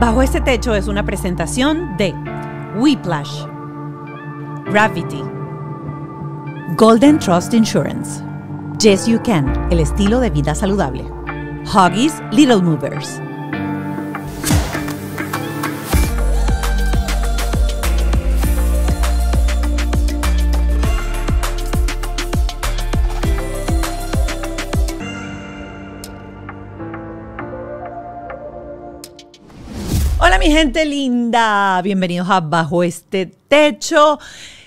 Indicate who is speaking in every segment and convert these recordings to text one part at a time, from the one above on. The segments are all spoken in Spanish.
Speaker 1: Bajo este techo es una presentación de Whiplash, Gravity, Golden Trust Insurance, Yes You Can, el estilo de vida saludable, Huggies Little Movers. mi gente linda, bienvenidos a Bajo este Techo.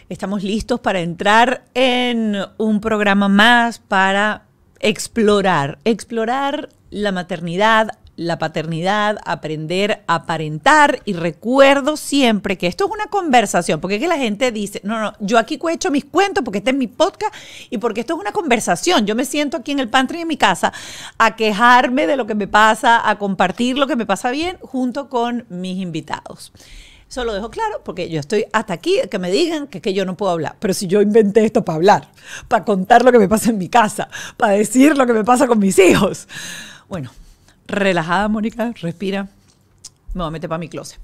Speaker 1: Estamos listos para entrar en un programa más para explorar, explorar la maternidad, la paternidad, aprender a aparentar y recuerdo siempre que esto es una conversación, porque es que la gente dice, no, no, yo aquí he mis cuentos porque este es mi podcast y porque esto es una conversación. Yo me siento aquí en el pantry de mi casa a quejarme de lo que me pasa, a compartir lo que me pasa bien junto con mis invitados. Eso lo dejo claro porque yo estoy hasta aquí, que me digan que, que yo no puedo hablar. Pero si yo inventé esto para hablar, para contar lo que me pasa en mi casa, para decir lo que me pasa con mis hijos. Bueno, relajada, Mónica, respira me voy a meter para mi closet.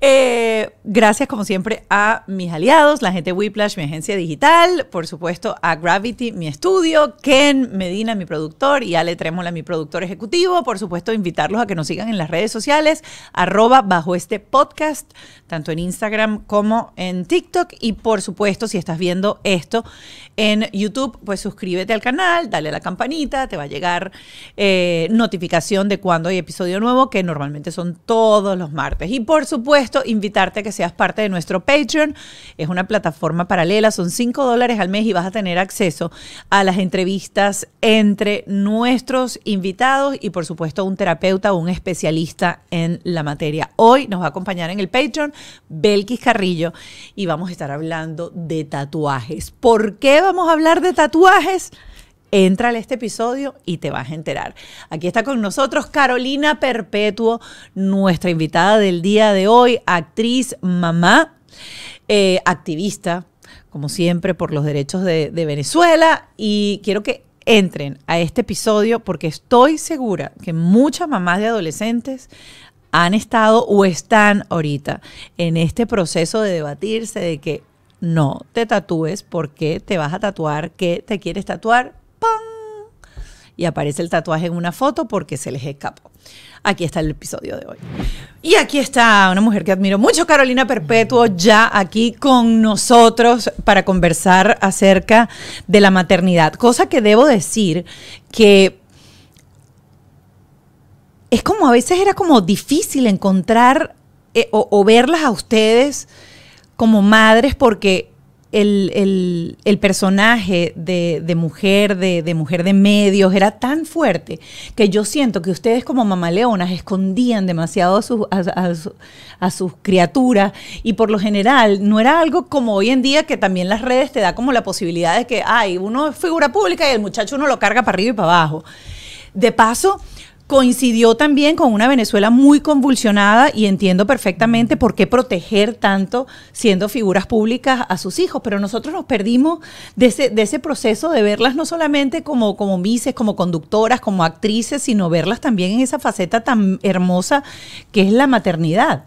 Speaker 1: Eh, gracias, como siempre, a mis aliados, la gente Whiplash, mi agencia digital, por supuesto, a Gravity, mi estudio, Ken Medina, mi productor, y Ale Tremola mi productor ejecutivo. Por supuesto, invitarlos a que nos sigan en las redes sociales, arroba bajo este podcast, tanto en Instagram como en TikTok. Y por supuesto, si estás viendo esto en YouTube, pues suscríbete al canal, dale a la campanita, te va a llegar eh, notificación de cuando hay episodio nuevo, que normalmente son todos los martes. Y por supuesto, invitarte a que seas parte de nuestro Patreon. Es una plataforma paralela, son cinco dólares al mes y vas a tener acceso a las entrevistas entre nuestros invitados y por supuesto un terapeuta o un especialista en la materia. Hoy nos va a acompañar en el Patreon Belkis Carrillo y vamos a estar hablando de tatuajes. ¿Por qué vamos a hablar de tatuajes? Entra a este episodio y te vas a enterar. Aquí está con nosotros Carolina Perpetuo, nuestra invitada del día de hoy, actriz, mamá, eh, activista, como siempre, por los derechos de, de Venezuela. Y quiero que entren a este episodio porque estoy segura que muchas mamás de adolescentes han estado o están ahorita en este proceso de debatirse de que no te tatúes porque te vas a tatuar, que te quieres tatuar, ¡pam! Y aparece el tatuaje en una foto porque se les escapó. Aquí está el episodio de hoy. Y aquí está una mujer que admiro mucho, Carolina Perpetuo, ya aquí con nosotros para conversar acerca de la maternidad. Cosa que debo decir que es como a veces era como difícil encontrar eh, o verlas a ustedes como madres porque el, personaje de, mujer, de, mujer de medios, era tan fuerte que yo siento que ustedes como mamaleonas escondían demasiado a, sus, a, sus criaturas y por lo general no era algo como hoy en día que también las redes te da como la posibilidad de que, ay, uno es figura pública y el muchacho uno lo carga para arriba y para abajo. De paso, coincidió también con una Venezuela muy convulsionada y entiendo perfectamente mm. por qué proteger tanto siendo figuras públicas a sus hijos, pero nosotros nos perdimos de ese, de ese proceso de verlas no solamente como, como mises, como conductoras, como actrices, sino verlas también en esa faceta tan hermosa que es la maternidad.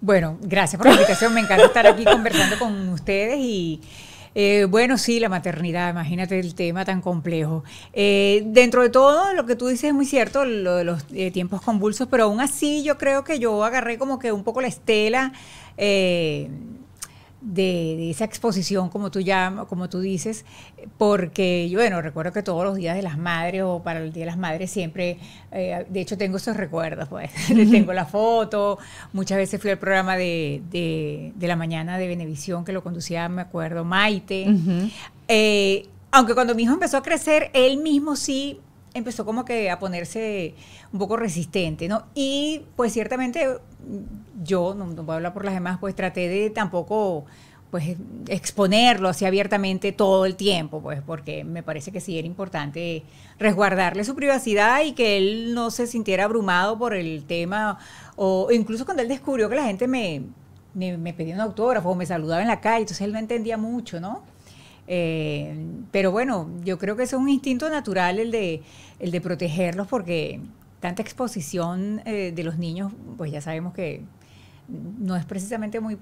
Speaker 1: Bueno,
Speaker 2: gracias por la invitación, me encanta estar aquí conversando con ustedes y... Eh, bueno, sí, la maternidad, imagínate el tema tan complejo. Eh, dentro de todo, lo que tú dices es muy cierto, lo de los eh, tiempos convulsos, pero aún así yo creo que yo agarré como que un poco la estela de, esa exposición, como tú, llamas, como tú dices, porque yo, bueno, recuerdo que todos los días de las madres o para el Día de las Madres siempre, eh, de hecho tengo esos recuerdos, pues, tengo la foto, muchas veces fui al programa de, la mañana de Benevisión que lo conducía, me acuerdo, Maite. Eh, aunque cuando mi hijo empezó a crecer, él mismo sí empezó como que a ponerse un poco resistente, ¿no? Y pues ciertamente yo, no, voy a hablar por las demás, pues traté de tampoco pues exponerlo así abiertamente todo el tiempo, pues porque me parece que sí era importante resguardarle su privacidad y que él no se sintiera abrumado por el tema, o incluso cuando él descubrió que la gente me, me, pedía un autógrafo o me saludaba en la calle, entonces él no entendía mucho, ¿no? Eh, pero bueno, yo creo que es un instinto natural el de, el de protegerlos porque tanta exposición eh, de los niños, pues ya sabemos que no es precisamente muy,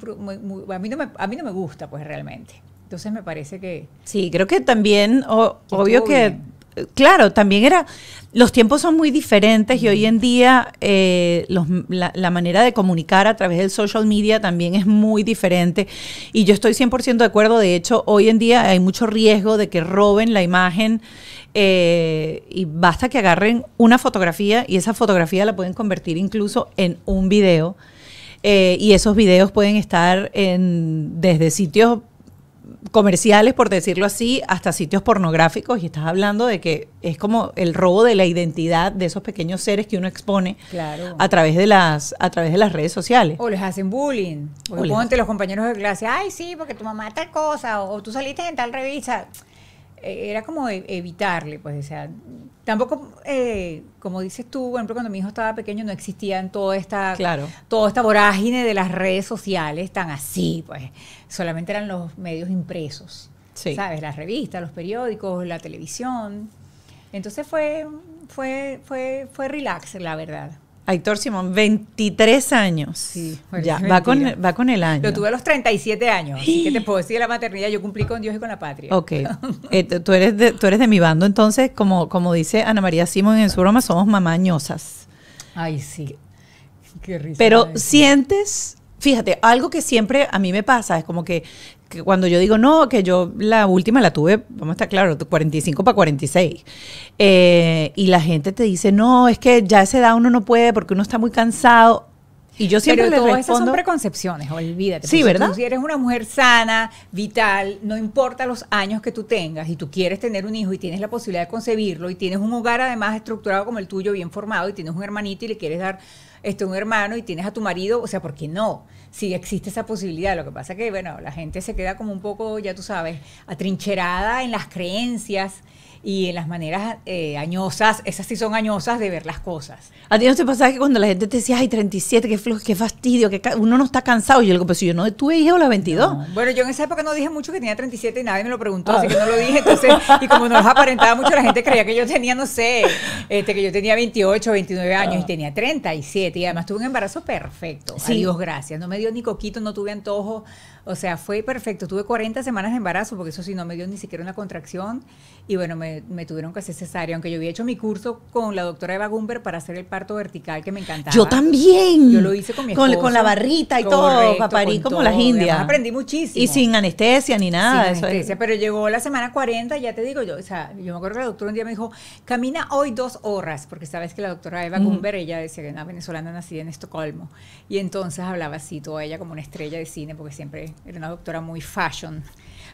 Speaker 2: a, mí no me, a mí no me gusta, pues realmente. Entonces me parece que...
Speaker 1: Sí, creo que también, obvio que... Eh, claro, también era, los tiempos son muy diferentes y hoy en día eh, la, la, manera de comunicar a través del social media también es muy diferente y yo estoy 100% de acuerdo, de hecho hoy en día hay mucho riesgo de que roben la imagen eh, y basta que agarren una fotografía y esa fotografía la pueden convertir incluso en un video. Eh, y esos videos pueden estar en, desde sitios comerciales, por decirlo así, hasta sitios pornográficos. Y estás hablando de que es como el robo de la identidad de esos pequeños seres que uno expone a, través de las, a través de las redes sociales.
Speaker 2: O les hacen bullying. O, o ponte los compañeros de clase, ay, sí, porque tu mamá tal cosa, o tú saliste en tal revista. Eh, era como e-, evitarle, pues, o sea, tampoco, eh, como dices tú, por ejemplo, cuando mi hijo estaba pequeño no existían toda esta, claro. toda esta vorágine de las redes sociales tan así, pues, solamente eran los medios impresos,
Speaker 1: ¿sabes? Las
Speaker 2: revistas, los periódicos, la televisión. Entonces fue, fue, fue, fue relax, la verdad.
Speaker 1: Aitor Simón, 23 años. Sí, ya, va con, va con, el año. Lo tuve a
Speaker 2: los 37 años, así que te puedo decir la maternidad, yo cumplí con Dios y con la patria. Ok, eh,
Speaker 1: tú, eres de, tú eres de mi bando, entonces, como, como dice Ana María Simón en su broma, somos mamañosas. Ay, sí. Qué risa. Pero sientes, fíjate, algo que siempre a mí me pasa, es como que que cuando yo digo, no, que yo la última la tuve, vamos a estar claros, 45 para 46. y la gente te dice, no, es que ya a esa edad uno no puede porque uno está muy cansado. Y yo siempre Pero todas esas son preconcepciones, olvídate.
Speaker 2: Sí, ¿verdad? si eres una mujer sana, vital, no importa los años que tú tengas y tú quieres tener un hijo y tienes la posibilidad de concebirlo y tienes un hogar además estructurado como el tuyo, bien formado y tienes un hermanito y le quieres dar este, un hermano y tienes a tu marido, o sea, ¿por qué no? Si existe esa posibilidad. Lo que pasa que, bueno, la gente se queda como un poco, ya tú sabes, atrincherada en las creencias y en las maneras eh, añosas, esas sí son añosas de ver las cosas.
Speaker 1: ¿A ti no te pasaba que cuando la gente te decía, ay, 37, qué flojo, qué fastidio, que uno no está cansado? Y yo le digo, pues si yo no tuve hija o la 22.
Speaker 2: Bueno, yo en esa época no dije mucho que tenía 37 y nadie me lo preguntó, ah. así que no lo dije. Entonces, y como no los aparentaba mucho, la gente creía que yo tenía, no sé, este, que yo tenía 28, 29 años y ah. tenía 37 y además tuve un embarazo perfecto. Sí. Dios gracias, no me dio ni coquito, no tuve antojos o sea, fue perfecto. Tuve 40 semanas de embarazo, porque eso sí no me dio ni siquiera una contracción. Y bueno, me, tuvieron que hacer cesárea, aunque yo había hecho mi curso con la doctora Eva Gumber para hacer el parto vertical que me encantaba. Yo
Speaker 1: también. Yo lo hice con mi esposo. Con, la barrita y todo, paparí como las indias. aprendí muchísimo. Y sin anestesia ni nada. Sin anestesia,
Speaker 2: pero llegó la semana 40, ya te digo, yo, o sea, yo me acuerdo que la doctora un día me dijo, camina hoy dos horas, porque sabes que la doctora Eva Gumber, ella decía que una venezolana nacida en Estocolmo. Y entonces hablaba así, toda ella como una estrella de cine, porque siempre era una doctora muy fashion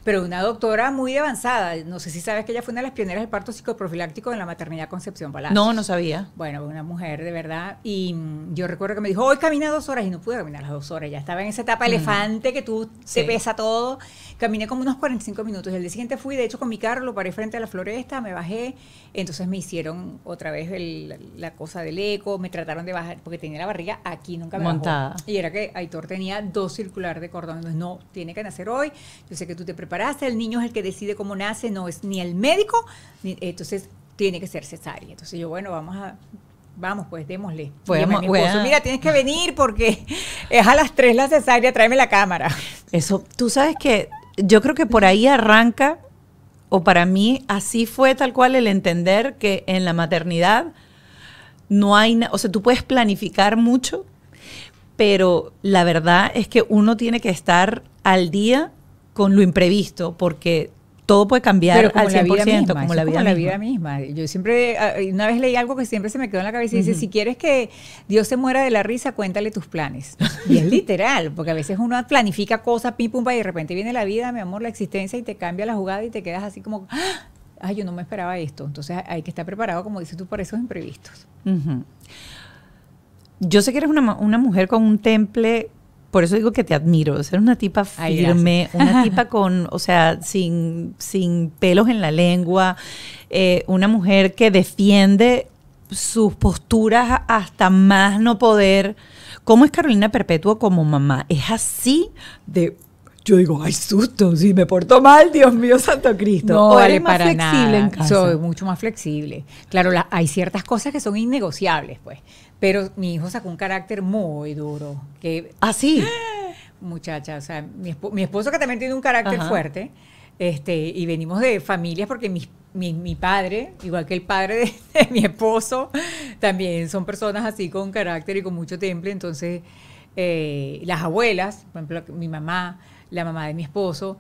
Speaker 2: pero una doctora muy avanzada. No sé si sabes que ella fue una de las pioneras del parto psicoprofiláctico en la maternidad Concepción Palacio. No, no sabía. Bueno, una mujer de verdad. Y mm, yo recuerdo que me dijo, hoy camina dos horas y no pude caminar las dos horas. Ya estaba en esa etapa elefante que tú se te pesa todo. Caminé como unos 45 minutos. Y el día siguiente fui, de hecho, con mi carro, paré frente a la floresta, me bajé. Entonces me hicieron otra vez la cosa del eco, me trataron de bajar, porque tenía la barriga aquí, nunca me Montada. Y era que Aitor tenía dos circular de cordón. no, tiene que nacer hoy. Yo sé que tú te preparas el niño es el que decide cómo nace, no es ni el médico, entonces tiene que ser cesárea. Entonces yo, bueno, vamos a vamos, pues démosle. Pues, mira, tienes que venir porque
Speaker 1: es a las 3 la cesárea, tráeme la cámara. Eso, tú sabes que yo creo que por ahí arranca, o para mí así fue tal cual el entender que en la maternidad no hay, o sea, tú puedes planificar mucho, pero la verdad es que uno tiene que estar al día con lo imprevisto, porque todo puede cambiar como la vida misma, como, la vida,
Speaker 2: la Yo siempre, ah, una vez leí algo que siempre se me quedó en la cabeza y dice, si quieres que Dios se muera de la risa, cuéntale tus planes. Y es literal, porque a veces uno planifica cosas, pim, y de repente viene la vida, mi amor, la existencia, y te cambia la jugada y te quedas así como, ah, ay, yo no me esperaba esto. Entonces hay que estar preparado, como dices tú, por esos imprevistos.
Speaker 1: Yo sé que eres una, una mujer con un temple por eso digo que te admiro, ser una tipa firme, una tipa con, o sea, sin, sin pelos en la lengua, eh, una mujer que defiende sus posturas hasta más no poder. ¿Cómo es Carolina Perpetuo como mamá? Es así de yo digo, ay, susto, si me porto mal, Dios mío, Santo Cristo. No, para Soy
Speaker 2: mucho más flexible. Claro, hay ciertas cosas que son innegociables, pues. Pero mi hijo sacó un carácter muy duro. Que, ¿Ah, sí? Muchacha, o sea, mi, esposo que también tiene un carácter fuerte, este, y venimos de familias porque mi, padre, igual que el padre de, mi esposo, también son personas así con carácter y con mucho temple. Entonces, eh, las abuelas, por ejemplo, mi mamá, la mamá de mi esposo,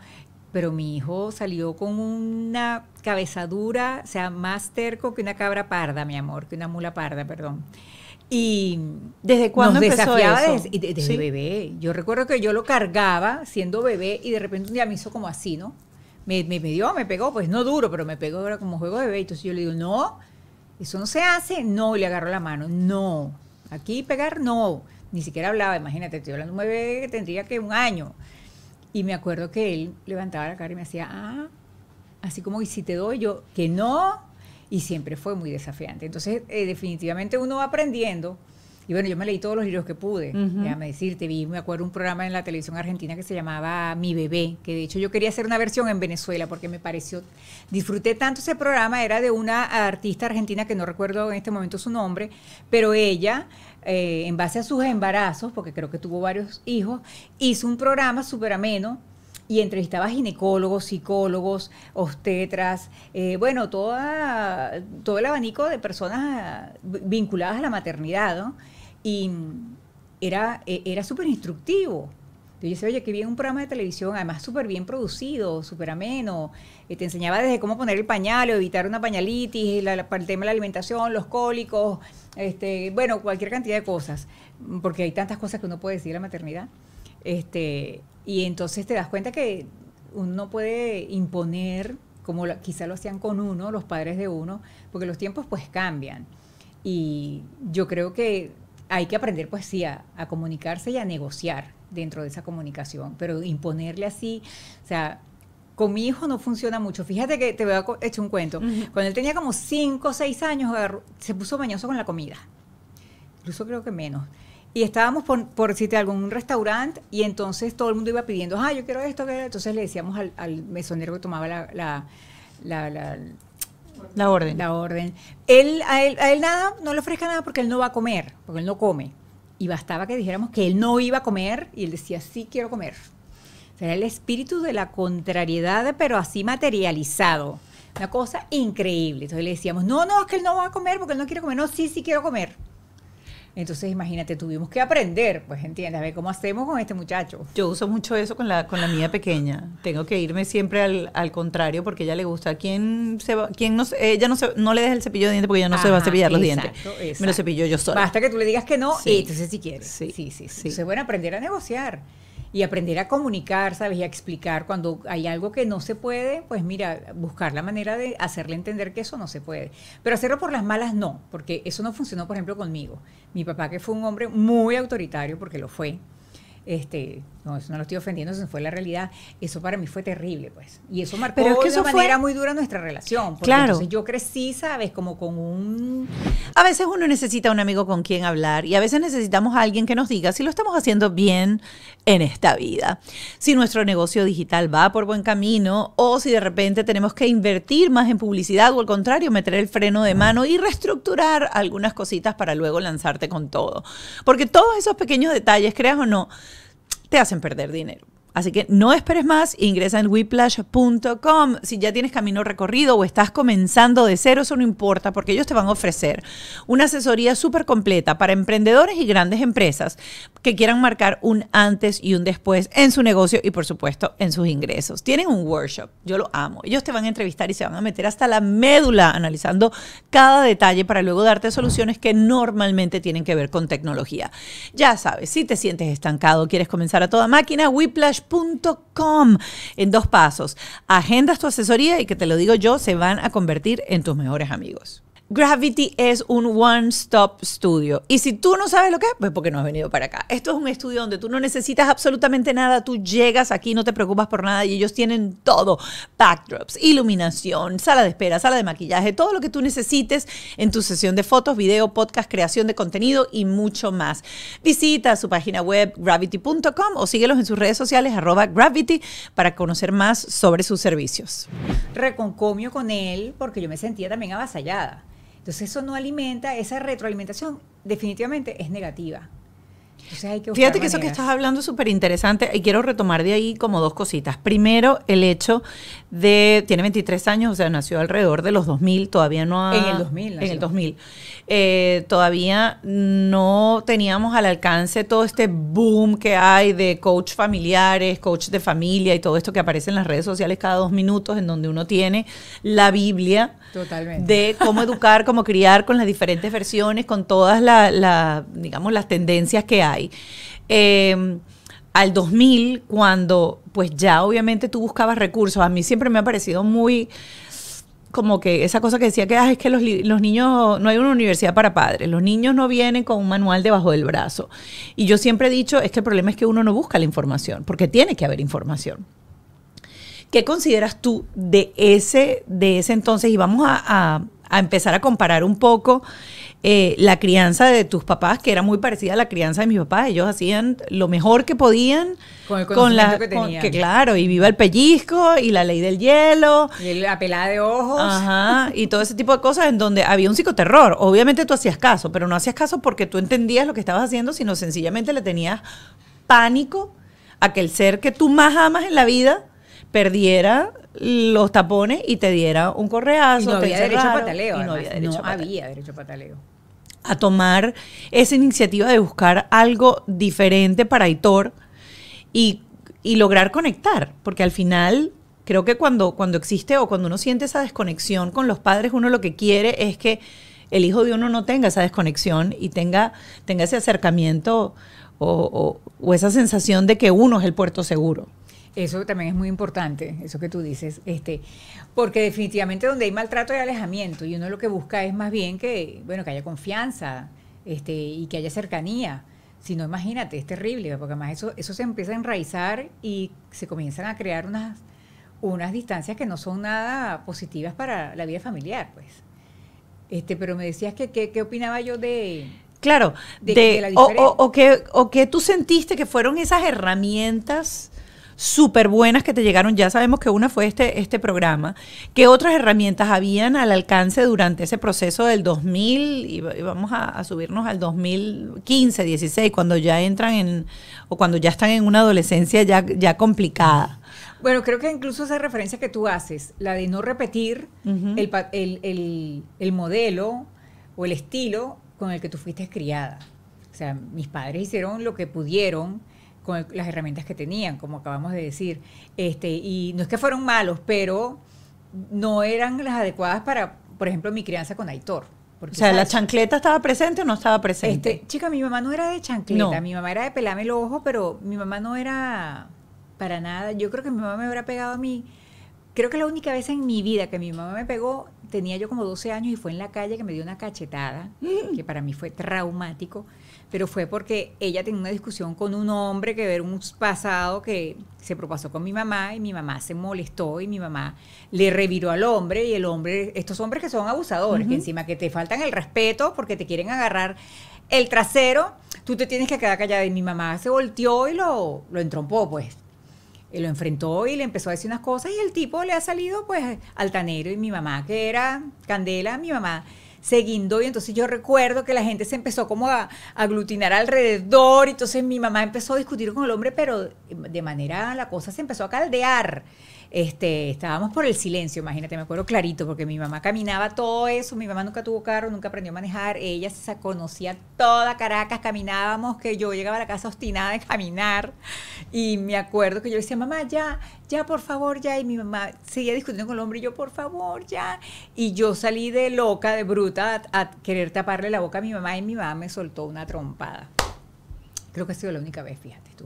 Speaker 2: pero mi hijo salió con una cabezadura, o sea, más terco que una cabra parda, mi amor, que una mula parda, perdón. Y
Speaker 1: ¿Desde cuando desafiaba Desde, bebé.
Speaker 2: Yo recuerdo que yo lo cargaba siendo bebé y de repente un día me hizo como así, ¿no? Me, me, me dio, me pegó, pues no duro, pero me pegó era como juego de bebé. Entonces yo le digo, no, eso no se hace. No, y le agarró la mano. No, aquí pegar no. Ni siquiera hablaba, imagínate, estoy hablando de un bebé que tendría que un año. Y me acuerdo que él levantaba la cara y me hacía, ah, así como, y si te doy yo, que no, y siempre fue muy desafiante. Entonces, eh, definitivamente uno va aprendiendo. Y bueno, yo me leí todos los libros que pude, ya me déjame decirte, vi, me acuerdo un programa en la televisión argentina que se llamaba Mi Bebé, que de hecho yo quería hacer una versión en Venezuela porque me pareció, disfruté tanto ese programa, era de una artista argentina que no recuerdo en este momento su nombre, pero ella eh, en base a sus embarazos, porque creo que tuvo varios hijos, hizo un programa súper ameno y entrevistaba ginecólogos, psicólogos, obstetras, eh, bueno, todo el abanico de personas vinculadas a la maternidad, ¿no? Y era, e, era súper instructivo. Yo decía, oye, qué bien un programa de televisión, además súper bien producido, súper ameno. Eh, te enseñaba desde cómo poner el pañal, o evitar una pañalitis, la, el tema de la alimentación, los cólicos, este, bueno, cualquier cantidad de cosas, porque hay tantas cosas que uno puede decir la maternidad. Este, y entonces te das cuenta que uno puede imponer, como quizá lo hacían con uno, los padres de uno, porque los tiempos pues cambian. Y yo creo que hay que aprender pues sí a, comunicarse y a negociar dentro de esa comunicación, pero imponerle así, o sea, con mi hijo no funciona mucho. Fíjate que te voy a echar un cuento. Cuando él tenía como 5 o 6 años, se puso mañoso con la comida. Incluso creo que menos y estábamos por, por si algún restaurante y entonces todo el mundo iba pidiendo, ah, yo quiero esto, entonces le decíamos al, mesonero que tomaba la, la, la, la orden. La orden. Él a, él, a él nada, no le ofrezca nada porque él no va a comer, porque él no come. Y bastaba que dijéramos que él no iba a comer y él decía, sí quiero comer. O sea, el espíritu de la contrariedad, pero así materializado. Una cosa increíble. Entonces le decíamos, no, no, es que él no va a comer porque él no quiere comer. No, sí, sí quiero comer. Entonces, imagínate, tuvimos que aprender, pues entiendes,
Speaker 1: a ver cómo hacemos con este muchacho. Yo uso mucho eso con la, con la mía pequeña. Tengo que irme siempre al, contrario porque ella le gusta. ¿Quién se va? ¿Quién no, ella no, se, no le deja el cepillo de dientes porque ella no se va a cepillar los dientes. Me lo cepillo yo sola. Basta que tú le digas que no y entonces
Speaker 2: si sí quieres. Sí, sí, sí. se Entonces, bueno, aprender a negociar y aprender a comunicar, ¿sabes? Y a explicar cuando hay algo que no se puede, pues mira, buscar la manera de hacerle entender que eso no se puede. Pero hacerlo por las malas no, porque eso no funcionó, por ejemplo, conmigo. Mi papá, que fue un hombre muy autoritario, porque lo fue, este, no, eso no lo estoy ofendiendo, eso fue la realidad. Eso para mí fue terrible, pues.
Speaker 1: Y eso marcó de una manera
Speaker 2: muy dura nuestra relación. Porque claro. Entonces yo crecí, ¿sabes? Como con un...
Speaker 1: A veces uno necesita un amigo con quien hablar y a veces necesitamos a alguien que nos diga si lo estamos haciendo bien en esta vida. Si nuestro negocio digital va por buen camino o si de repente tenemos que invertir más en publicidad o al contrario, meter el freno de mano y reestructurar algunas cositas para luego lanzarte con todo. Porque todos esos pequeños detalles, creas o no, te hacen perder dinero. Así que no esperes más, ingresa en whiplash.com. Si ya tienes camino recorrido o estás comenzando de cero, eso no importa porque ellos te van a ofrecer una asesoría súper completa para emprendedores y grandes empresas que quieran marcar un antes y un después en su negocio y por supuesto en sus ingresos. Tienen un workshop, yo lo amo. Ellos te van a entrevistar y se van a meter hasta la médula analizando cada detalle para luego darte soluciones que normalmente tienen que ver con tecnología. Ya sabes, si te sientes estancado, quieres comenzar a toda máquina, whiplash.com en dos pasos. Agendas tu asesoría y que te lo digo yo, se van a convertir en tus mejores amigos. Gravity es un one-stop studio. Y si tú no sabes lo que es, pues porque no has venido para acá. Esto es un estudio donde tú no necesitas absolutamente nada. Tú llegas aquí, no te preocupas por nada y ellos tienen todo. Backdrops, iluminación, sala de espera, sala de maquillaje, todo lo que tú necesites en tu sesión de fotos, video, podcast, creación de contenido y mucho más. Visita su página web gravity.com o síguelos en sus redes sociales arroba gravity para conocer más sobre sus servicios.
Speaker 2: Reconcomio con él porque yo me sentía también avasallada. Entonces eso no alimenta, esa retroalimentación definitivamente es negativa. Entonces hay que Fíjate que eso que estás
Speaker 1: hablando es súper interesante y quiero retomar de ahí como dos cositas. Primero, el hecho de, tiene 23 años, o sea, nació alrededor de los 2000, todavía no ha... En el 2000. Nació. En el 2000. Eh, todavía no teníamos al alcance todo este boom que hay de coach familiares, coach de familia y todo esto que aparece en las redes sociales cada dos minutos, en donde uno tiene la Biblia de cómo educar, cómo criar con las diferentes versiones, con todas las, digamos, las tendencias que hay. Em, al 2000, cuando pues ya obviamente tú buscabas recursos, a mí siempre me ha parecido muy como que esa cosa que decía que es que los, los, niños, no hay una universidad para padres, los niños no vienen con un manual debajo del brazo. Y yo siempre he dicho, es que el problema es que uno no busca la información, porque tiene que haber información. ¿Qué consideras tú de ese, de ese entonces? Y vamos a empezar a comparar un poco eh, la crianza de tus papás, que era muy parecida a la crianza de mis papás. Ellos hacían lo mejor que podían. Con el la, que tenían. claro, y viva el pellizco, y la ley del hielo. Y la pelada de ojos. Ajá, y todo ese tipo de cosas en donde había un psicoterror. Obviamente tú hacías caso, pero no hacías caso porque tú entendías lo que estabas haciendo, sino sencillamente le tenías pánico a que el ser que tú más amas en la vida perdiera los tapones y te diera un correazo. no había derecho a pataleo. no había
Speaker 2: derecho a pataleo.
Speaker 1: a tomar esa iniciativa de buscar algo diferente para Hitor y, lograr conectar. Porque al final creo que cuando, cuando existe o cuando uno siente esa desconexión con los padres, uno lo que quiere es que el hijo de uno no tenga esa desconexión y tenga, tenga ese acercamiento o esa sensación de que uno es el puerto seguro.
Speaker 2: Eso también es muy importante, eso que tú dices, este, porque definitivamente donde hay maltrato hay alejamiento y uno lo que busca es más bien que, bueno, que haya confianza este, y que haya cercanía. Si no, imagínate, es terrible, porque además eso, eso se empieza a enraizar y se comienzan a crear unas, unas distancias que no son nada positivas para la vida familiar, pues. Este, pero me decías que qué opinaba yo de,
Speaker 1: Claro, de, la o, o que tú sentiste que fueron esas herramientas súper buenas que te llegaron. Ya sabemos que una fue este, este programa. ¿Qué otras herramientas habían al alcance durante ese proceso del 2000 y, vamos a, subirnos al 2015, 16, cuando ya entran en o cuando ya están en una adolescencia ya, ya complicada?
Speaker 2: Bueno, creo que incluso esa referencia que tú haces, la de no repetir el, el, el modelo o el estilo con el que tú fuiste criada. O sea, mis padres hicieron lo que pudieron con las herramientas que tenían, como acabamos de decir. Este, y no es que fueron malos, pero no eran las adecuadas para, por ejemplo, mi crianza con Aitor. o sea, ¿la
Speaker 1: chancleta estaba presente o no estaba presente?
Speaker 2: Este, chica, mi mamá no era de chancleta, mi mamá era de pelame el ojo, pero mi mamá no era para nada. Yo creo que mi mamá me hubiera pegado a mí. Creo que la única vez en mi vida que mi mamá me pegó, tenía yo como 12 años y fue en la calle que me dio una cachetada, que para mí fue traumático pero fue porque ella tenía una discusión con un hombre que ver un pasado que se propasó con mi mamá y mi mamá se molestó y mi mamá le reviró al hombre y el hombre, estos hombres que son abusadores, que encima que te faltan el respeto porque te quieren agarrar el trasero, tú te tienes que quedar callada y mi mamá se volteó y lo, lo entrompó pues. Y lo enfrentó y le empezó a decir unas cosas y el tipo le ha salido pues altanero y mi mamá que era candela, mi mamá se y entonces yo recuerdo que la gente se empezó como a, a aglutinar alrededor y entonces mi mamá empezó a discutir con el hombre, pero de manera la cosa se empezó a caldear este, estábamos por el silencio, imagínate, me acuerdo clarito, porque mi mamá caminaba todo eso, mi mamá nunca tuvo carro, nunca aprendió a manejar, ella se conocía toda Caracas, caminábamos, que yo llegaba a la casa obstinada de caminar, y me acuerdo que yo decía, mamá, ya, ya, por favor, ya, y mi mamá seguía discutiendo con el hombre, yo, por favor, ya, y yo salí de loca, de bruta, a, a querer taparle la boca a mi mamá, y mi mamá me soltó una trompada. Creo que ha sido la única vez, fíjate tú.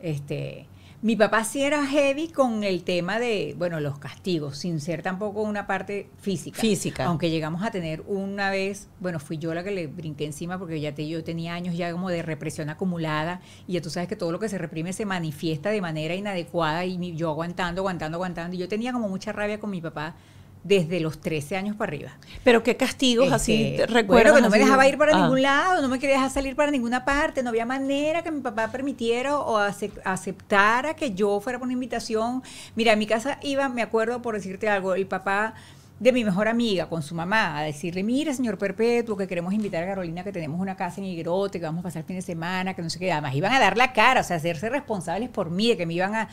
Speaker 2: Este, mi papá sí era heavy con el tema de, bueno, los castigos, sin ser tampoco una parte física. Física. Aunque llegamos a tener una vez, bueno, fui yo la que le brinqué encima porque ya te, yo tenía años ya como de represión acumulada y ya tú sabes que todo lo que se reprime se manifiesta de manera inadecuada y yo aguantando, aguantando, aguantando. Y yo tenía como mucha rabia con mi papá desde los 13 años para arriba.
Speaker 1: Pero qué castigos así recuerdo. Este, que no me dejaba ir para ah. ningún
Speaker 2: lado, no me quería salir para ninguna parte, no había manera que mi papá permitiera o aceptara que yo fuera por una invitación. Mira, en mi casa iba, me acuerdo por decirte algo, el papá de mi mejor amiga con su mamá a decirle, mira, señor Perpetuo, que queremos invitar a Carolina, que tenemos una casa en Higuerote, que vamos a pasar fin de semana, que no sé qué. Además, iban a dar la cara, o sea, hacerse responsables por mí, de que me iban a,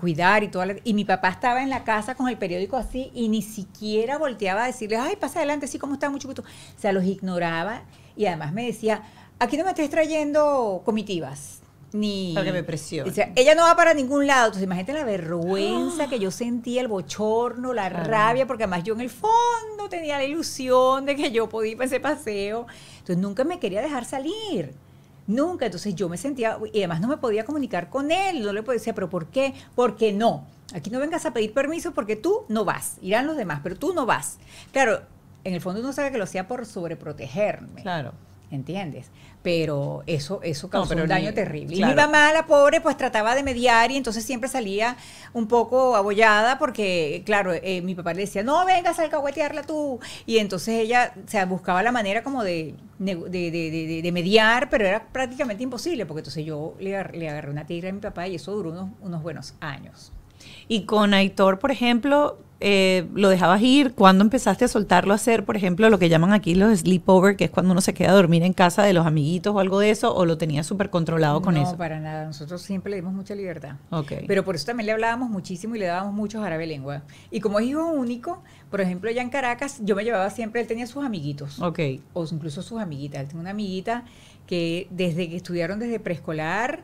Speaker 2: cuidar y todo. Y mi papá estaba en la casa con el periódico así y ni siquiera volteaba a decirle ay, pasa adelante, sí, ¿cómo está? Mucho gusto. O sea, los ignoraba y además me decía, aquí no me estés trayendo comitivas, ni.
Speaker 1: Para me presione.
Speaker 2: ella no va para ningún lado. Entonces, imagínate la vergüenza que yo sentía, el bochorno, la rabia, porque además yo en el fondo tenía la ilusión de que yo podía ir para ese paseo. Entonces, nunca me quería dejar salir. Nunca. Entonces, yo me sentía. Y además no me podía comunicar con él. No le podía decir, ¿pero por qué? Porque no. Aquí no vengas a pedir permiso porque tú no vas. Irán los demás, pero tú no vas. Claro, en el fondo uno sabe que lo hacía por sobreprotegerme. Claro. ¿entiendes? Pero eso, eso causó un daño terrible. Y mi mamá, la pobre, pues trataba de mediar y entonces siempre salía un poco abollada porque, claro, eh, mi papá le decía, no, vengas a alcahuetearla tú. Y entonces ella se buscaba la manera como de, de, mediar, pero era prácticamente imposible porque entonces yo le, agarré, una tigre a mi papá y eso duró unos, unos buenos años.
Speaker 1: Y con Aitor, por ejemplo, eh, lo dejabas ir? cuando empezaste a soltarlo a hacer, por ejemplo, lo que llaman aquí los sleepover, que es cuando uno se queda a dormir en casa de los amiguitos o algo de eso? ¿O lo tenías súper controlado con eso? No, para
Speaker 2: nada. Nosotros siempre le dimos mucha libertad. Okay. Pero por eso también le hablábamos muchísimo y le dábamos muchos árabe lengua. Y como es hijo único, por ejemplo, allá en Caracas, yo me llevaba siempre, él tenía sus amiguitos. Ok. O incluso sus amiguitas. Él tenía una amiguita que desde que estudiaron desde preescolar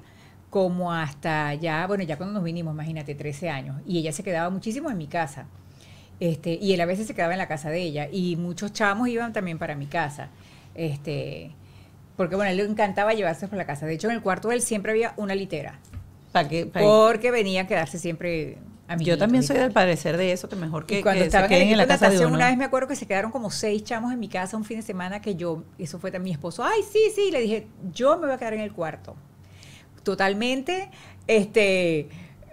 Speaker 2: como hasta ya, bueno, ya cuando nos vinimos, imagínate, 13 años, y ella se quedaba muchísimo en mi casa. Este, y él a veces se quedaba en la casa de ella, y muchos chamos iban también para mi casa. Este, porque bueno, él le encantaba llevarse por la casa. De hecho, en el cuarto de él siempre había una litera.
Speaker 1: ¿Para qué? porque
Speaker 2: venía a quedarse siempre
Speaker 1: a mi Yo también soy del parecer de eso, que mejor que, cuando en, la casa Una vez
Speaker 2: me acuerdo que se quedaron como seis chamos en mi casa un fin de semana que yo, eso fue mi esposo, ay, sí, sí, le dije, yo me voy a quedar en el cuarto totalmente este,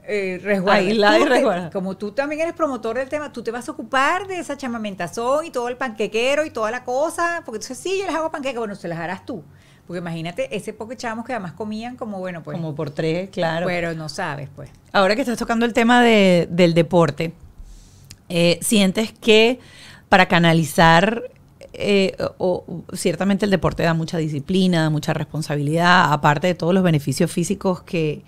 Speaker 2: eh, resguardada. Como tú también eres promotor del tema, tú te vas a ocupar de esa chamamentación y todo el panquequero y toda la cosa, porque dices, sí, yo les hago panqueque, bueno, se las harás tú. Porque imagínate, ese poco chamos que además comían como, bueno, pues... Como por
Speaker 1: tres, claro. Pero
Speaker 2: no sabes, pues.
Speaker 1: Ahora que estás tocando el tema del deporte, eh, sientes que para canalizar eh, o, ciertamente el deporte da mucha disciplina, mucha responsabilidad, aparte de todos los beneficios físicos que,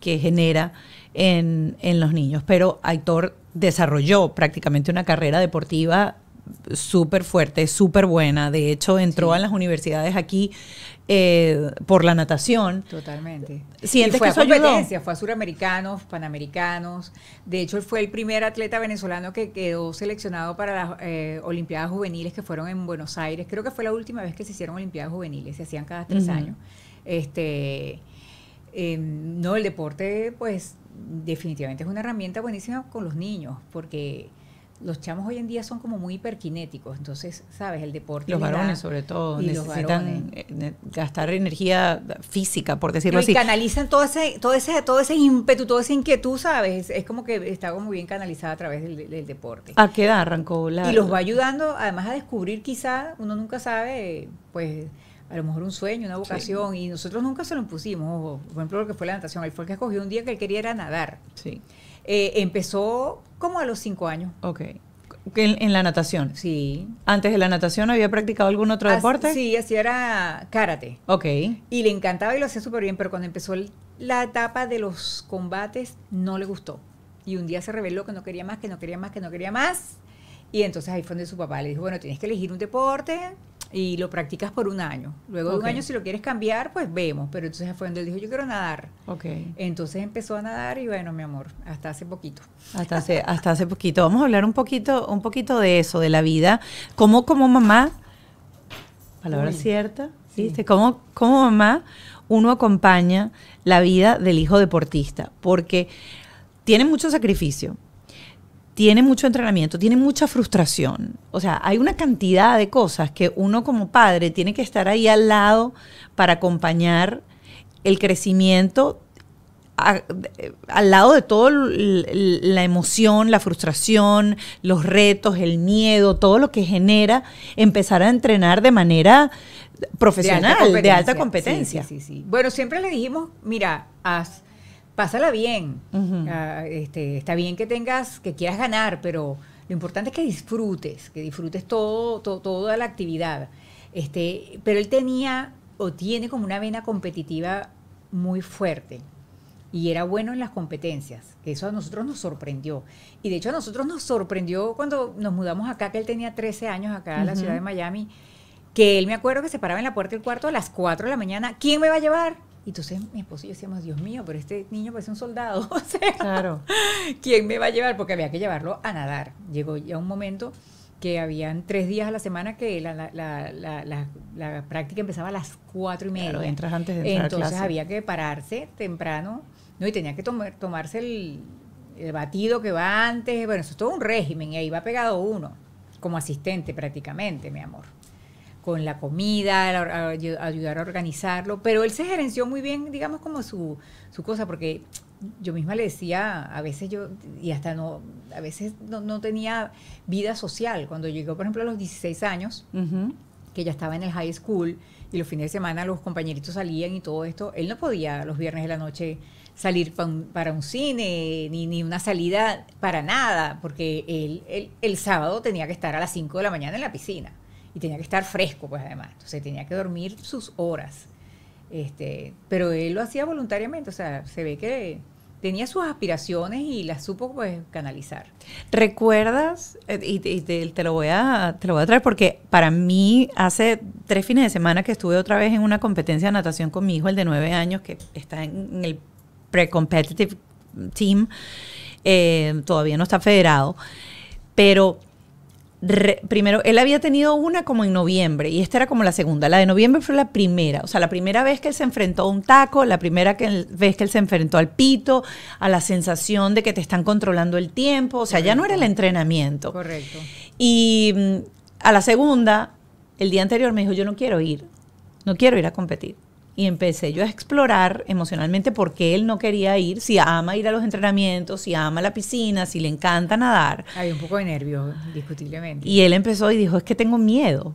Speaker 1: que genera en, en los niños. Pero Aitor desarrolló prácticamente una carrera deportiva súper fuerte, súper buena. De hecho, entró a las universidades aquí eh, por la natación. Totalmente. ¿Sientes fue competencia,
Speaker 2: fue a suramericanos, panamericanos. De hecho, él fue el primer atleta venezolano que quedó seleccionado para las eh, Olimpiadas Juveniles que fueron en Buenos Aires. Creo que fue la última vez que se hicieron Olimpiadas Juveniles, se hacían cada tres años. Este, eh, no, el deporte, pues, definitivamente es una herramienta buenísima con los niños, porque los chamos hoy en día son como muy hiperkinéticos, entonces, ¿sabes? El deporte. Los varones, sobre todo, necesitan eh,
Speaker 1: gastar energía física, por decirlo así. Y
Speaker 2: canalizan todo ese, todo, ese, todo ese ímpetu, toda esa inquietud, ¿sabes? Es, como que está muy bien canalizada a través del, deporte.
Speaker 1: ¿A qué arrancó la.? Y los va ayudando,
Speaker 2: además, a descubrir, quizá, uno nunca sabe, pues a lo mejor un sueño, una vocación, y nosotros nunca se lo impusimos. por ejemplo, lo que fue la natación, él fue el que escogió un día que él quería era nadar. Sí. Eh, empezó como a los
Speaker 1: cinco años. Ok. ¿En, en la natación? Sí. ¿Antes de la natación había practicado algún otro deporte? Sí, así era karate. Ok.
Speaker 2: Y le encantaba y lo hacía súper bien, pero cuando empezó la etapa de los combates no le gustó. Y un día se reveló que no quería más, que no quería más, que no quería más. Y entonces ahí fue donde su papá le dijo, bueno, tienes que elegir un deporte y lo practicas por un año. Luego de un año, si lo quieres cambiar, pues vemos. Pero entonces fue donde él dijo, yo quiero nadar. Okay. Entonces empezó a nadar y bueno, mi amor, hasta hace poquito.
Speaker 1: Hasta hace, hasta hace poquito. Vamos a hablar un poquito, un poquito de eso, de la vida. ¿Cómo como mamá? Palabra cierta. ¿Viste? ¿Cómo, como mamá uno acompaña la vida del hijo deportista? Porque tiene mucho sacrificio tiene mucho entrenamiento, tiene mucha frustración. O sea, hay una cantidad de cosas que uno como padre tiene que estar ahí al lado para acompañar el crecimiento eh, al lado de todo la emoción, la frustración, los retos, el miedo, todo lo que genera empezar a entrenar de manera profesional, de alta competencia. sí,
Speaker 2: bueno, siempre le dijimos, mira, haz pásala bien. Ah, este, está bien que tengas, que quieras ganar, pero lo importante es que disfrutes, que disfrutes todo, toda la actividad. Este, pero él tenía o tiene como una vena competitiva muy fuerte y era bueno en las competencias. que Eso a nosotros nos sorprendió. Y de hecho a nosotros nos sorprendió cuando nos mudamos acá, que él tenía 13 años acá en la ciudad de Miami, que él me acuerdo que se paraba en la puerta del cuarto a las 4 de la mañana. ¿Quién me va a llevar? Y entonces mi esposo y yo decíamos, Dios mío, pero este niño parece un soldado. claro. ¿quién me va a llevar? Porque había que llevarlo a nadar. Llegó ya un momento que habían tres días a la semana que la, la, práctica empezaba a las cuatro y media. antes de entrar Entonces había que pararse temprano, ¿no? Y tenía que tomar, tomarse el, el, batido que va antes. Bueno, eso es todo un régimen y ahí va pegado uno, como asistente prácticamente, mi amor con la comida, ayudar a organizarlo, pero él se gerenció muy bien, digamos, como su, su cosa, porque yo misma le decía, a veces yo, y hasta no, a veces no, tenía vida social. Cuando llegó, por ejemplo, a los 16 años, que ya estaba en el high school, y los fines de semana los compañeritos salían y todo esto, él no podía los viernes de la noche salir para un cine, ni, una salida para nada, porque él, el sábado tenía que estar a las 5 de la mañana en la piscina y tenía que estar fresco, pues además. Entonces tenía que dormir sus horas. Este, pero él lo hacía voluntariamente, o sea, se ve que tenía sus aspiraciones y las supo pues canalizar.
Speaker 1: ¿Recuerdas? Eh, y, te, lo voy a, te lo voy a traer porque para mí hace tres fines de semana que estuve otra vez en una competencia de natación con mi hijo, el de nueve años, que está en, el pre-competitive team, eh, todavía no está federado, pero primero, él había tenido una como en noviembre y esta era como la segunda. La de noviembre fue la primera, o sea, la primera vez que él se enfrentó a un taco, la primera vez que él se enfrentó al pito, a la sensación de que te están controlando el tiempo, o sea, ya no era el entrenamiento. Correcto. Y mm, a la segunda, el día anterior me dijo, yo no quiero ir, no quiero ir a competir y empecé yo a explorar emocionalmente por qué él no quería ir, si ama ir a los entrenamientos, si ama la piscina, si le encanta nadar.
Speaker 2: Había un poco de nervio, discutiblemente. Y él empezó
Speaker 1: y dijo, es que tengo miedo,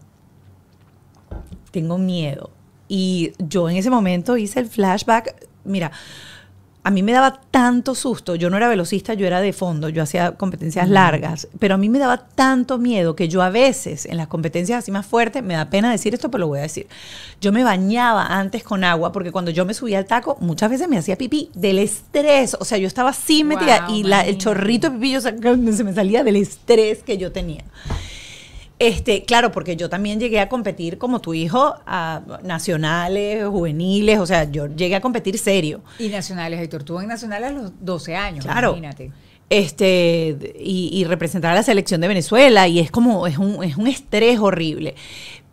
Speaker 1: tengo miedo. Y yo en ese momento hice el flashback, mira, a mí me daba tanto susto, yo no era velocista, yo era de fondo, yo hacía competencias largas, pero a mí me daba tanto miedo que yo a veces en las competencias así más fuertes, me da pena decir esto, pero lo voy a decir, yo me bañaba antes con agua porque cuando yo me subía al taco muchas veces me hacía pipí del estrés, o sea, yo estaba así metida y la, el chorrito de pipí se me salía del estrés que yo tenía. Este, claro, porque yo también llegué a competir como tu hijo a nacionales, juveniles, o sea, yo llegué a competir serio.
Speaker 2: Y nacionales, Héctor, tú en nacionales a los 12 años, imagínate.
Speaker 1: Este, y, y, representar a la selección de Venezuela, y es como, es un, es un estrés horrible.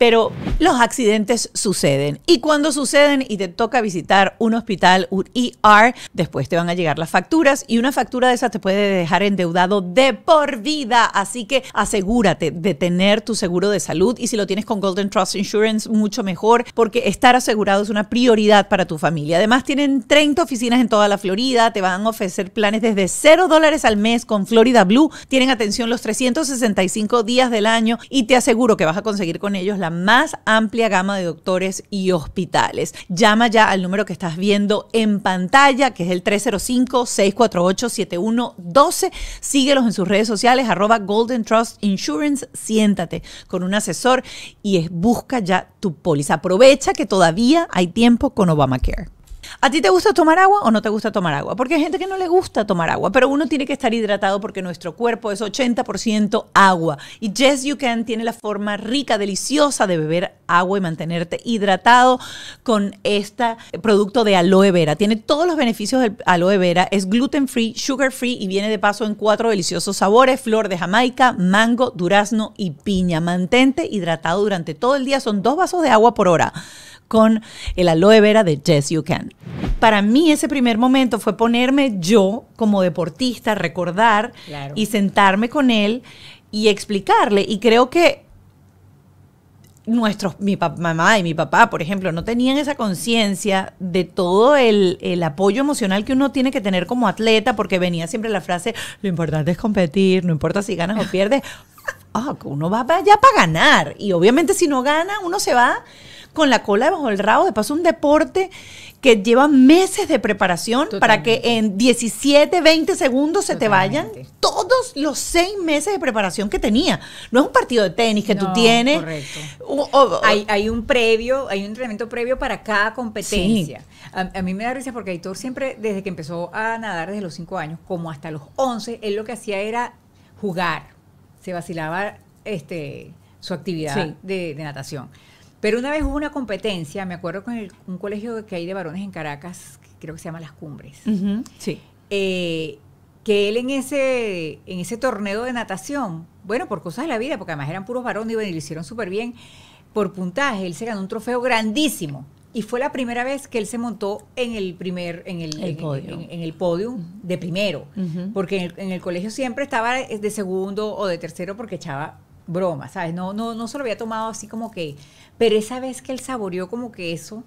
Speaker 1: Pero los accidentes suceden. Y cuando suceden y te toca visitar un hospital, un ER, después te van a llegar las facturas y una factura de esas te puede dejar endeudado de por vida. Así que asegúrate de tener tu seguro de salud y si lo tienes con Golden Trust Insurance, mucho mejor porque estar asegurado es una prioridad para tu familia. Además, tienen 30 oficinas en toda la Florida, te van a ofrecer planes desde 0 dólares al mes con Florida Blue, tienen atención los 365 días del año y te aseguro que vas a conseguir con ellos la más amplia gama de doctores y hospitales. Llama ya al número que estás viendo en pantalla, que es el 305-648-7112. Síguelos en sus redes sociales, arroba Golden Trust Insurance. Siéntate con un asesor y es, busca ya tu póliza. Aprovecha que todavía hay tiempo con Obamacare. ¿A ti te gusta tomar agua o no te gusta tomar agua? Porque hay gente que no le gusta tomar agua, pero uno tiene que estar hidratado porque nuestro cuerpo es 80% agua. Y Jess You Can tiene la forma rica, deliciosa de beber agua y mantenerte hidratado con este producto de aloe vera. Tiene todos los beneficios del aloe vera, es gluten free, sugar free y viene de paso en cuatro deliciosos sabores, flor de jamaica, mango, durazno y piña. Mantente hidratado durante todo el día, son dos vasos de agua por hora con el aloe vera de Yes You Can. Para mí ese primer momento fue ponerme yo como deportista, recordar y sentarme con él y explicarle. Y creo que nuestros, mi mamá y mi papá, por ejemplo, no tenían esa conciencia de todo el, apoyo emocional que uno tiene que tener como atleta, porque venía siempre la frase, lo importante es competir, no importa si ganas o pierdes, ah, uno va allá para ganar. Y obviamente si no gana, uno se va con la cola debajo del rabo. De paso, un deporte que lleva meses de preparación para que en 17, 20 segundos se te vayan todos los seis meses de preparación que tenía. No es un partido de tenis que tú tienes.
Speaker 2: hay, un previo, hay un entrenamiento previo para cada competencia. A, mí me da risa porque Aitor siempre, desde que empezó a nadar desde los 5 años, como hasta los 11, él lo que hacía era jugar. Se vacilaba este, su actividad de, de natación. Pero una vez hubo una competencia, me acuerdo con el, un colegio que hay de varones en Caracas, creo que se llama Las Cumbres. Sí. Eh, que él en ese, en ese torneo de natación, bueno, por cosas de la vida, porque además eran puros varones y, bueno, lo hicieron súper bien, por puntaje, él se ganó un trofeo grandísimo. Y fue la primera vez que él se montó en el primer, en el, podio. el de primero. Porque en el, en el colegio siempre estaba de segundo o de tercero porque echaba broma, ¿sabes? No, no, no se lo había tomado así como que... Pero esa vez que él saboreó como que eso,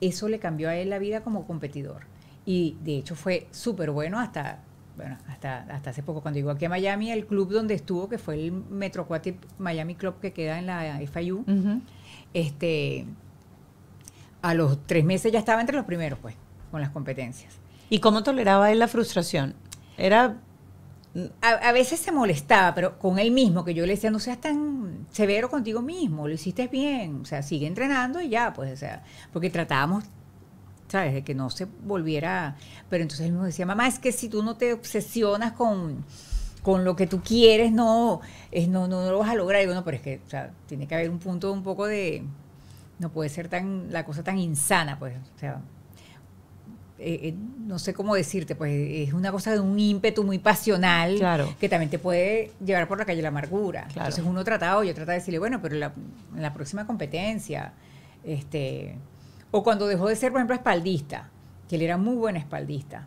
Speaker 2: eso le cambió a él la vida como competidor. Y de hecho fue súper bueno hasta, bueno, hasta, hasta hace poco. Cuando llegó aquí a Miami, el club donde estuvo, que fue el Metro Aquatic Miami Club que queda en la FIU, este, a los tres meses ya estaba entre los primeros, pues, con las competencias. ¿Y cómo toleraba él la frustración? Era a, veces se molestaba, pero con él mismo, que yo le decía, no seas tan severo contigo mismo, lo hiciste bien, o sea, sigue entrenando y ya, pues, o sea, porque tratábamos, ¿sabes?, de que no se volviera, pero entonces él me decía, mamá, es que si tú no te obsesionas con, con lo que tú quieres, no, es, no, no, no lo vas a lograr. Y digo, no, pero es que, o sea, tiene que haber un punto un poco de, no puede ser tan, la cosa tan insana, pues, o sea, eh, eh, no sé cómo decirte, pues es una cosa de un ímpetu muy pasional que también te puede llevar por la calle la amargura. Entonces uno trataba, yo trataba de decirle, bueno, pero la, en la próxima competencia, este, o cuando dejó de ser, por ejemplo, espaldista, que él era muy buen espaldista,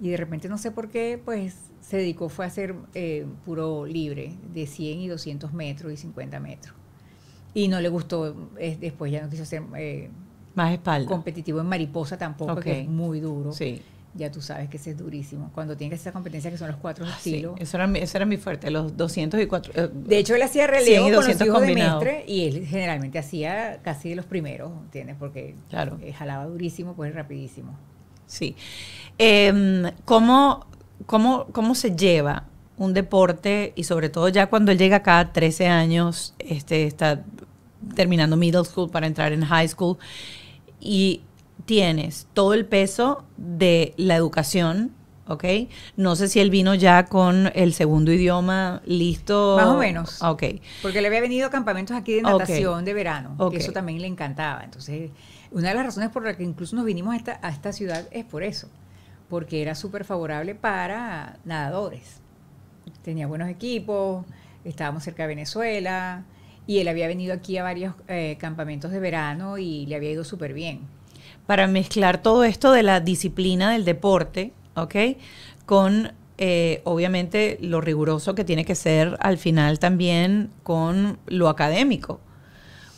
Speaker 2: y de repente no sé por qué, pues se dedicó, fue a hacer eh, puro libre, de 100 y 200 metros y 50 metros. Y no le gustó, después ya no quiso hacer... Más espalda. Competitivo en mariposa tampoco, que es muy duro. Sí. Ya tú sabes que ese es durísimo. Cuando tienes esa competencia, que son los cuatro ah, estilos. Eso, era mi, eso era
Speaker 1: mi fuerte, los 200 y 4. Eh, de hecho, él hacía relevo con los hijos de mestre y él
Speaker 2: generalmente hacía casi de los primeros, ¿entiendes? Porque claro. Eh, jalaba durísimo, pues rapidísimo.
Speaker 1: Sí. Em, ¿cómo, cómo, se lleva un deporte y sobre todo ya cuando él llega acá, 13 años, este, está terminando middle school para entrar en high school, y tienes todo el peso de la educación, ¿ok? No sé si él vino ya con el segundo idioma listo. Más o menos. Ok.
Speaker 2: Porque le había venido a campamentos aquí de natación de verano, que eso también le encantaba. Entonces, una de las razones por las que incluso nos vinimos a esta, a esta ciudad es por eso, porque era súper favorable para nadadores. Tenía buenos equipos, estábamos cerca de Venezuela, y él había venido aquí a varios eh, campamentos de verano y le había ido súper bien.
Speaker 1: Para mezclar todo esto de la disciplina del deporte, ¿ok? Con eh, obviamente lo riguroso que tiene que ser al final también con lo académico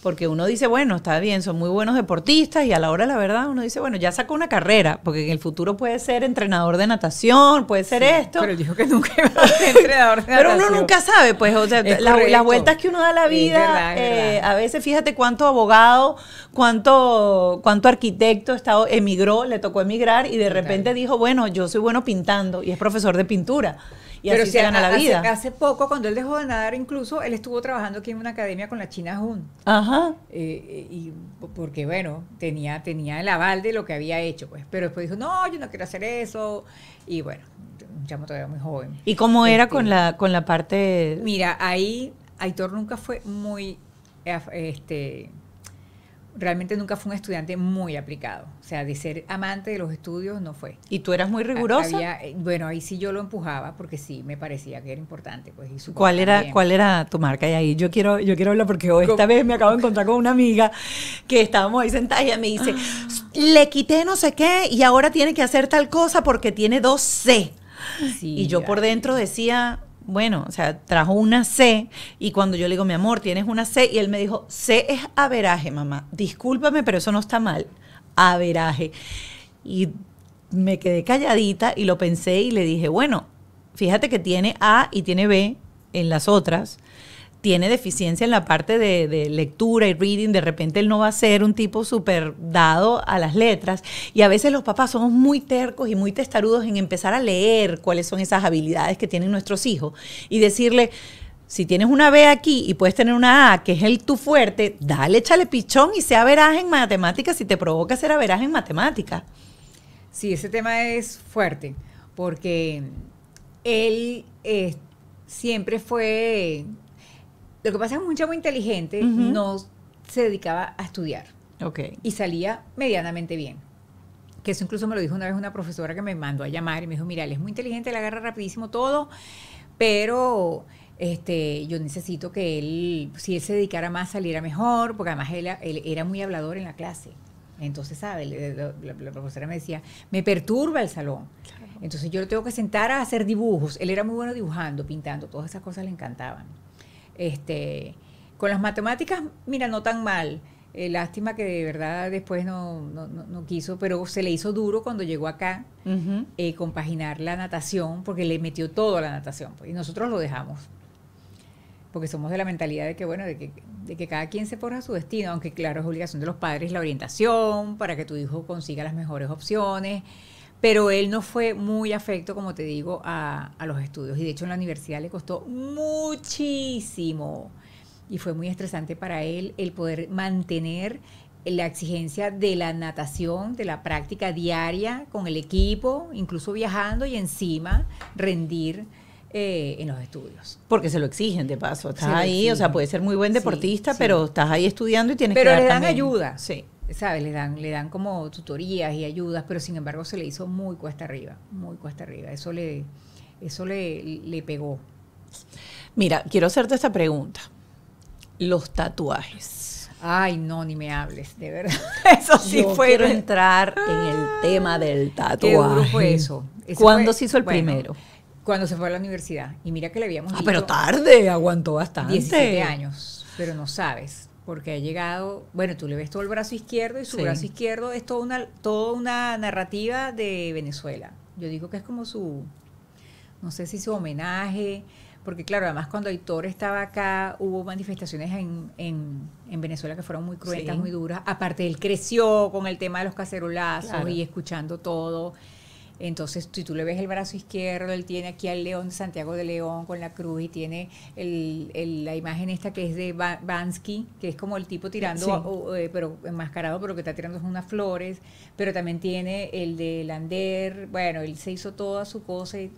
Speaker 1: porque uno dice, bueno, está bien, son muy buenos deportistas y a la hora la verdad uno dice, bueno, ya sacó una carrera, porque en el futuro puede ser entrenador de natación, puede ser esto. Pero dijo que nunca iba a ser entrenador de natación. Pero uno nunca sabe, pues, las vueltas que uno da a la vida, eh, a veces fíjate cuánto abogado, cuánto, cuánto arquitecto estado emigró, le tocó emigrar y de repente dijo, bueno, yo soy bueno pintando y es profesor de pintura. Pero si se gana la vida. Hace,
Speaker 2: poco, cuando él dejó de nadar, incluso él estuvo trabajando aquí en una academia con la China Jun. Ajá. Eh, eh, porque, bueno, tenía, tenía el aval de lo que había hecho, pues. Pero después dijo, no, yo no quiero hacer eso. Y bueno, un chamo todavía muy joven. ¿Y cómo era con, este
Speaker 1: la, con la parte...? Mira,
Speaker 2: ahí Aitor nunca fue muy... Eh, este, realmente nunca fue un estudiante muy aplicado. O sea, de ser amante de los estudios no fue.
Speaker 1: ¿Y tú eras muy rigurosa?
Speaker 2: Eh, bueno, ahí sí yo lo empujaba porque sí, me parecía que era importante. Pues,
Speaker 1: ¿Cuál, era, ¿Cuál era tu marca? Y ahí yo quiero, yo quiero hablar porque hoy, esta vez me acabo de encontrar con una amiga que estábamos ahí sentada y me dice, ah. le quité no sé qué y ahora tiene que hacer tal cosa porque tiene dos C. y yo por dentro decía, bueno, o sea, trajo una C y cuando yo le digo, mi amor, tienes una C, y él me dijo, C es averaje, mamá, discúlpame, pero eso no está mal, averaje. Y me quedé calladita y lo pensé y le dije, bueno, fíjate que tiene A y tiene B en las otras tiene deficiencia en la parte de, lectura y reading, de repente él no va a ser un tipo súper dado a las letras. Y a veces los papás somos muy tercos y muy testarudos en empezar a leer cuáles son esas habilidades que tienen nuestros hijos y decirle, si tienes una B aquí y puedes tener una A, que es el tu fuerte, dale, échale pichón y sea veraz en matemáticas si te provoca ser veraz en matemáticas.
Speaker 2: Sí, ese tema es fuerte, porque él eh, siempre fue lo que pasa es que un chavo inteligente no se dedicaba a estudiar. Y salía medianamente bien. Que eso incluso me lo dijo una vez una profesora que me mandó a llamar y me dijo, mira, él es muy inteligente, le agarra rapidísimo todo, pero este, yo necesito que él, si él se dedicara más, saliera mejor, porque además él, era muy hablador en la clase. Entonces, ¿sabe? La, profesora me decía, me perturba el salón. Entonces yo lo tengo que sentar a hacer dibujos. Él era muy bueno dibujando, pintando, todas esas cosas le encantaban. Este, con las matemáticas, mira, no tan mal. Eh, lástima que de verdad después no, quiso, pero se le hizo duro cuando llegó acá eh, compaginar la natación, porque le metió todo a la natación. Pues, y nosotros lo dejamos. Porque somos de la mentalidad de que, bueno, de que, cada quien se forja su destino, aunque claro, es obligación de los padres la orientación para que tu hijo consiga las mejores opciones pero él no fue muy afecto, como te digo, a, los estudios. Y de hecho en la universidad le costó muchísimo. Y fue muy estresante para él el poder mantener la exigencia de la natación, de la práctica diaria con el equipo, incluso viajando y encima rendir. Eh, en los
Speaker 1: estudios. Porque se lo exigen de paso. Estás ahí, o sea, puedes ser muy buen deportista, pero estás ahí estudiando y tienes pero que... Pero le dan ayuda.
Speaker 2: Sí. ¿sabes? Le dan, le dan como tutorías y ayudas, pero sin embargo se le hizo muy cuesta arriba, muy cuesta arriba. Eso le, eso le, le pegó.
Speaker 1: Mira, quiero hacerte esta pregunta. Los tatuajes. Ay, no, ni me hables, de verdad. Eso sí Yo fue. Quiero entrar en el tema del
Speaker 2: tatuaje. Qué fue eso. ¿Cuándo se hizo el primero? Cuando se fue a la universidad. Y mira que le habíamos.
Speaker 1: Ah, pero tarde, aguantó bastante. 17
Speaker 2: años, pero no sabes porque ha llegado, bueno, tú le ves todo el brazo izquierdo y su brazo izquierdo es toda una, toda una narrativa de Venezuela. Yo digo que es como su, no sé si su homenaje, porque claro, además cuando Aitor estaba acá hubo manifestaciones en, en, en Venezuela que fueron muy cruentas, muy duras. Aparte, él creció con el tema de los cacerolazos y escuchando todo. Entonces, si tú le ves el brazo izquierdo, él tiene aquí al león Santiago de León con la cruz y tiene la imagen esta que es de Bansky, que es como el tipo tirando, eh, pero enmascarado, pero que está tirando unas flores, pero también tiene el de Lander, bueno, él se hizo toda su cosa y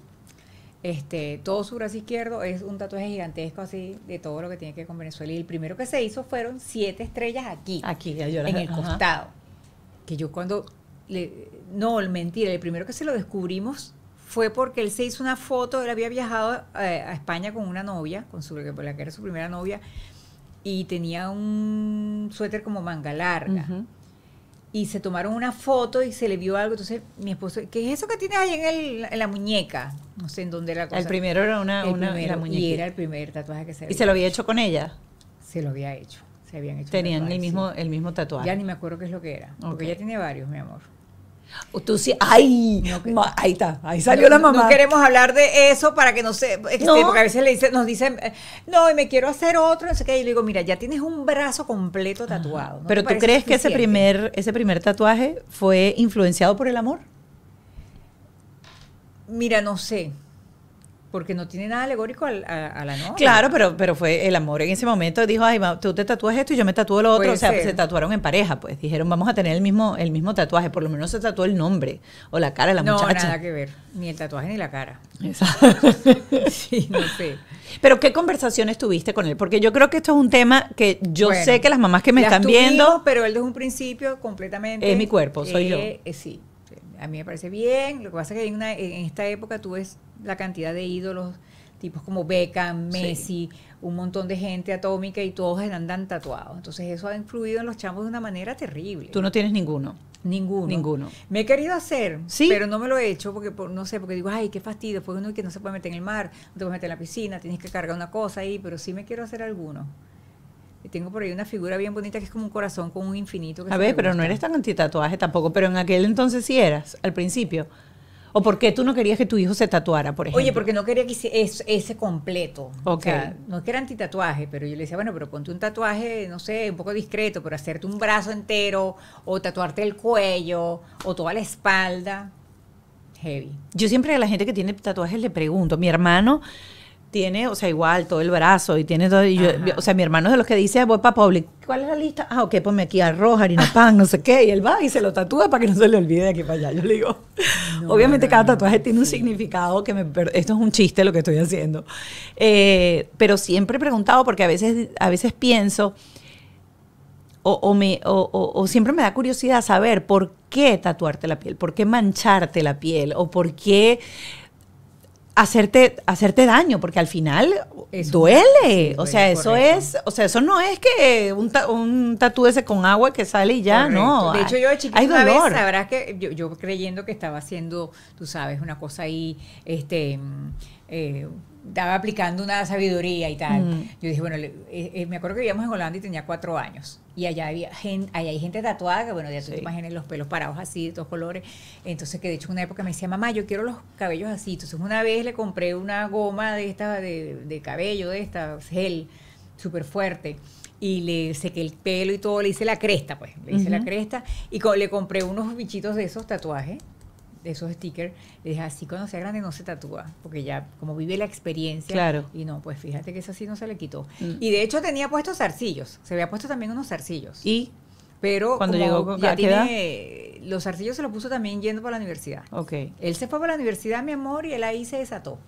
Speaker 2: este, todo su brazo izquierdo es un tatuaje gigantesco así de todo lo que tiene que ver con Venezuela. Y el primero que se hizo fueron siete estrellas aquí, aquí en el costado. Que yo cuando le, no, mentira, el primero que se lo descubrimos fue porque él se hizo una foto, él había viajado eh, a, España con una novia, con su, la que era su primera novia, y tenía un suéter como manga larga. Y se tomaron una foto y se le vio algo. Entonces, mi esposo, ¿qué es eso que tienes ahí en, la muñeca? No sé en dónde la cosa. El primero era una, una Y era el primer tatuaje que se había ¿Y se lo había hecho con ella? Se lo había hecho. Se habían hecho. Tenían el mismo, el mismo tatuaje. Ya ni me acuerdo qué es lo que era. Porque ella tiene varios, mi amor. Tú sí, ay, ahí
Speaker 1: está, ahí salió la mamá. No queremos
Speaker 2: hablar de eso para que no se, este, porque a veces nos dicen, eh, no, y me quiero hacer otro, no sé qué, y le digo, mira, ya tienes un brazo completo ah, tatuado. Pero tú crees que ese
Speaker 1: primer, ese primer tatuaje fue influenciado por el amor?
Speaker 2: Mira, no sé porque no tiene nada alegórico a, la novia. Claro,
Speaker 1: pero, pero fue el amor en ese momento. Dijo, ay, tú te tatúas esto y yo me tatúo lo otro. o sea, se tatuaron en pareja, pues. Dijeron, vamos a tener el mismo, el mismo tatuaje. Por lo menos se tatuó el nombre o la cara de la no, muchacha. No, nada que ver. Ni el tatuaje ni la cara. Exacto. sí, no sé. Pero, ¿qué conversaciones tuviste con él? Porque yo creo que esto es un tema que yo sé que las mamás que me están viendo...
Speaker 2: pero él desde un principio completamente... Es mi cuerpo, soy eh, yo. Eh, sí a mí me parece bien. Lo que pasa es que en, una, en esta época tú ves la cantidad de ídolos, tipos como Beckham, Messi, un montón de gente atómica y todos andan tatuados. Entonces eso ha influido en los chamos de una manera terrible.
Speaker 1: Tú no tienes ninguno. Ninguno. Ninguno. Me
Speaker 2: he querido hacer, pero no me lo he hecho porque, no sé, porque digo, ay, qué fastidio, fue pues uno que no se puede meter en el mar, no te puedes meter en la piscina, tienes que cargar una cosa ahí, pero sí me quiero hacer alguno tengo por ahí una figura bien bonita que es como un corazón con un infinito. a ver, pero no eres
Speaker 1: tan anti-tatuaje tampoco, pero en aquel entonces sí eras, al principio. ¿O por qué tú no querías que tu hijo se tatuara, por ejemplo? Oye, porque
Speaker 2: no quería que hiciese ese completo. O sea, no es que era anti-tatuaje, pero yo le decía, bueno, pero ponte un tatuaje, no sé, un poco discreto, pero hacerte un brazo entero, o tatuarte el cuello, o toda la espalda.
Speaker 1: Heavy. Yo siempre a la gente que tiene tatuajes le pregunto, mi hermano tiene, o sea, igual todo el brazo y tiene todo. o sea, mi hermano es de los que dice, ah, voy para Public. ¿Cuál es la lista? Ah, ok, ponme aquí arroz, harina pan, no sé qué. Y él va y se lo tatúa para que no se le olvide de aquí para allá. Yo le digo, obviamente cada tatuaje tiene un significado que me. Esto es un chiste lo que estoy haciendo. Eh, pero siempre he preguntado porque a veces, a veces pienso. O, o, siempre me da curiosidad saber por qué tatuarte la piel, por qué mancharte la piel, o por qué hacerte, hacerte daño, porque al final duele. o sea, eso es, o sea, eso no es que un, ta, un con agua que sale y ya, no. De hecho, yo de chiquita sabrás
Speaker 2: que yo, creyendo que estaba haciendo, tú sabes, una cosa ahí, este, mm, eh, estaba aplicando una sabiduría y tal. Mm. Yo dije, bueno, eh, eh, me acuerdo que vivíamos en Holanda y tenía cuatro años. Y allá, había gente, hay gente tatuada, que bueno, ya tú te imaginas los pelos parados así, de todos colores. Entonces, que de hecho, una época me decía, mamá, yo quiero los cabellos así. Entonces, una vez le compré una goma de esta, de, cabello, de esta, gel, súper fuerte y le sequé el pelo y todo, le hice la cresta, pues, le hice la cresta y le compré unos bichitos de esos tatuajes esos stickers, le dije, así cuando sea grande no se tatúa, porque ya como vive la experiencia. Y no, pues fíjate que eso sí no se le quitó. Mm. Y de hecho tenía puestos zarcillos, se había puesto también unos zarcillos. ¿Y? Pero cuando llegó ya tiene los arcillos se los puso también yendo para la universidad. Ok. Él se fue para la universidad, mi amor, y él ahí se desató.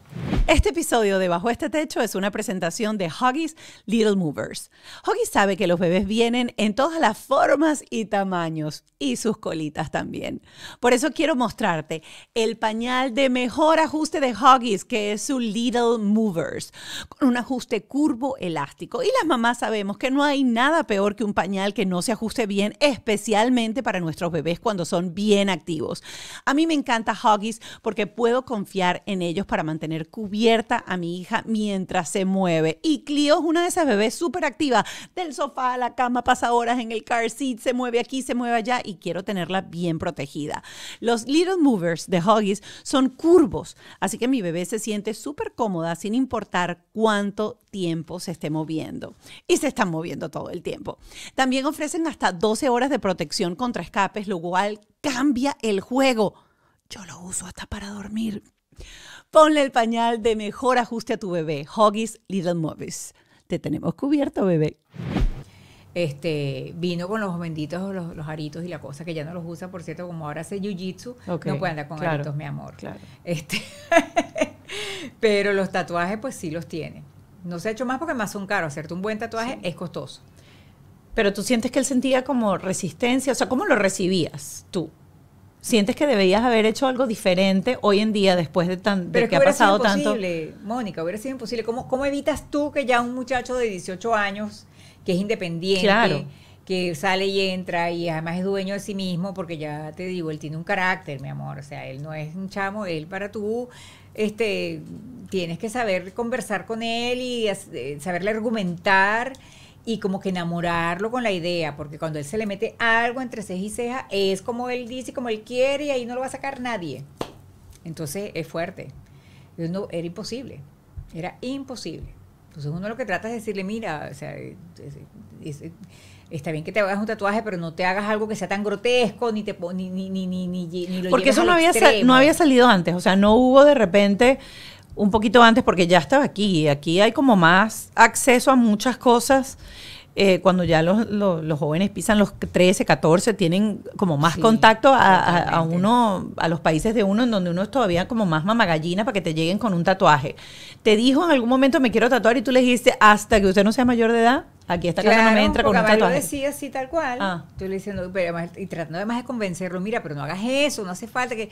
Speaker 1: Este episodio de Bajo este Techo es una presentación de Huggies Little Movers. Huggies sabe que los bebés vienen en todas las formas y tamaños, y sus colitas también. Por eso quiero mostrarte el pañal de mejor ajuste de Huggies, que es su Little Movers, con un ajuste curvo elástico. Y las mamás sabemos que no hay nada peor que un pañal que no se ajuste bien, especialmente para nuestros bebés cuando son bien activos. A mí me encanta Huggies porque puedo confiar en ellos para mantener cubierta a mi hija mientras se mueve. Y Clio es una de esas bebés súper activa, del sofá a la cama, pasa horas en el car seat, se mueve aquí, se mueve allá y quiero tenerla bien protegida. Los Little Movers de Huggies son curvos, así que mi bebé se siente súper cómoda sin importar cuánto tiempo se esté moviendo. Y se están moviendo todo el tiempo. También ofrecen hasta 12 horas de protección contra escapes, lo cual cambia el juego. Yo lo uso hasta para dormir. Ponle el pañal de mejor ajuste a tu bebé. Hoggies Little Movies. Te tenemos cubierto, bebé. Este, vino
Speaker 2: con los benditos, los, aritos y la cosa que ya no los usa, por cierto, como ahora hace jiu-jitsu, no puede andar con aritos, mi amor. Este, pero los tatuajes, pues sí los tiene.
Speaker 1: No se ha hecho más porque más son caros. Hacerte un buen tatuaje es costoso. Pero tú sientes que él sentía como resistencia, o sea, ¿cómo lo recibías tú? ¿Sientes que deberías haber hecho algo diferente hoy en día después de, tan, de que, ha pasado sido
Speaker 2: imposible, Mónica, hubiera sido imposible. ¿Cómo, evitas tú que ya un muchacho de 18 años, que es independiente, que sale y entra y además es dueño de sí mismo, porque ya te digo, él tiene un carácter, mi amor, o sea, él no es un chamo, él para tú, este, tienes que saber conversar con él y eh, saberle argumentar y como que enamorarlo con la idea, porque cuando él se le mete algo entre ceja y ceja, es como él dice, como él quiere y ahí no lo va a sacar nadie. Entonces es fuerte. No, era imposible, era imposible. Entonces uno lo que trata es decirle, mira, o sea, eh, está bien que te hagas un tatuaje, pero no te hagas algo que sea tan grotesco, ni te ni, ni, ni, ni, ni lo Porque eso no había, no había
Speaker 1: salido antes, o sea, no hubo de repente un poquito antes porque ya estaba aquí. Aquí hay como más acceso a muchas cosas eh, cuando ya los, los, jóvenes pisan los 13, 14, tienen como más contacto a, uno, a los países de uno, en donde uno es todavía como más mamagallina para que te lleguen con un tatuaje. Te dijo en algún momento me quiero tatuar y tú le dijiste hasta que usted no sea mayor de edad. Aquí esta casa no me entra con un tatuaje. Yo
Speaker 2: decía así tal cual. Ah. Tú le diciendo, pero y tratando además de convencerlo, mira, pero no hagas eso, no hace falta que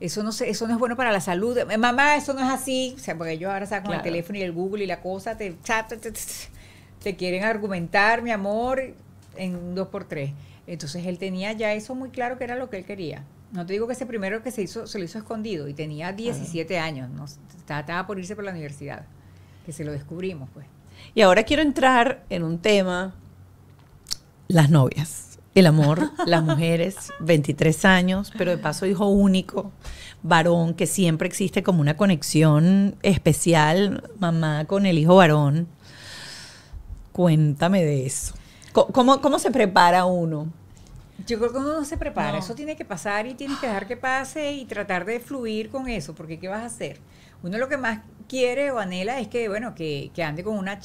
Speaker 2: eso no eso no es bueno para la salud. Mamá, eso no es así, o sea, porque yo ahora con el teléfono y el Google y la cosa te, te te quieren argumentar, mi amor, en dos por tres. Entonces él tenía ya eso muy claro que era lo que él quería. No te digo que ese primero que se hizo, se lo hizo escondido y tenía 17 años, ¿no? estaba por irse por la universidad, que se lo descubrimos, pues.
Speaker 1: Y ahora quiero entrar en un tema, las novias, el amor, las mujeres, 23 años, pero de paso hijo único, varón, que siempre existe como una conexión especial, mamá con el hijo varón Cuéntame de eso. ¿Cómo, cómo se prepara uno?
Speaker 2: Yo creo que uno no se prepara, eso tiene que pasar y tienes que dejar que pase y tratar de fluir con eso, porque ¿qué vas a hacer? Uno lo que más quiere o anhela es que, bueno, que, ande con una,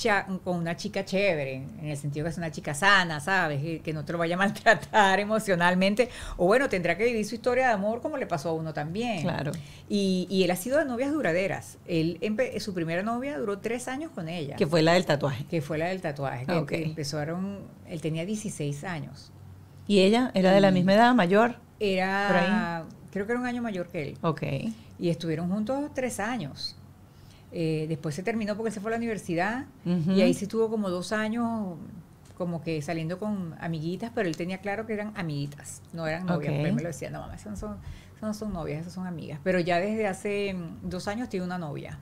Speaker 2: con una chica chévere, en el sentido que es una chica sana, ¿sabes? Que, no te lo vaya a maltratar emocionalmente. O bueno, tendrá que vivir su historia de amor como le pasó a uno también. Claro. Y, él ha sido de novias duraderas. Él su primera novia duró tres años con ella. Que fue la del tatuaje. Que fue la del tatuaje. Que empezaron, él tenía 16
Speaker 1: años. ¿Y ella era de la misma edad, mayor? Era,
Speaker 2: creo que era un año mayor que él. Ok. Y estuvieron juntos tres años. Eh, después se terminó porque se fue a la universidad y ahí sí estuvo como dos años como que saliendo con amiguitas, pero él tenía claro que eran amiguitas, no eran novias. Él pues me lo decía, no mamá, son, esas no son novias, esas son amigas. Pero ya desde hace mm, dos años tiene una novia.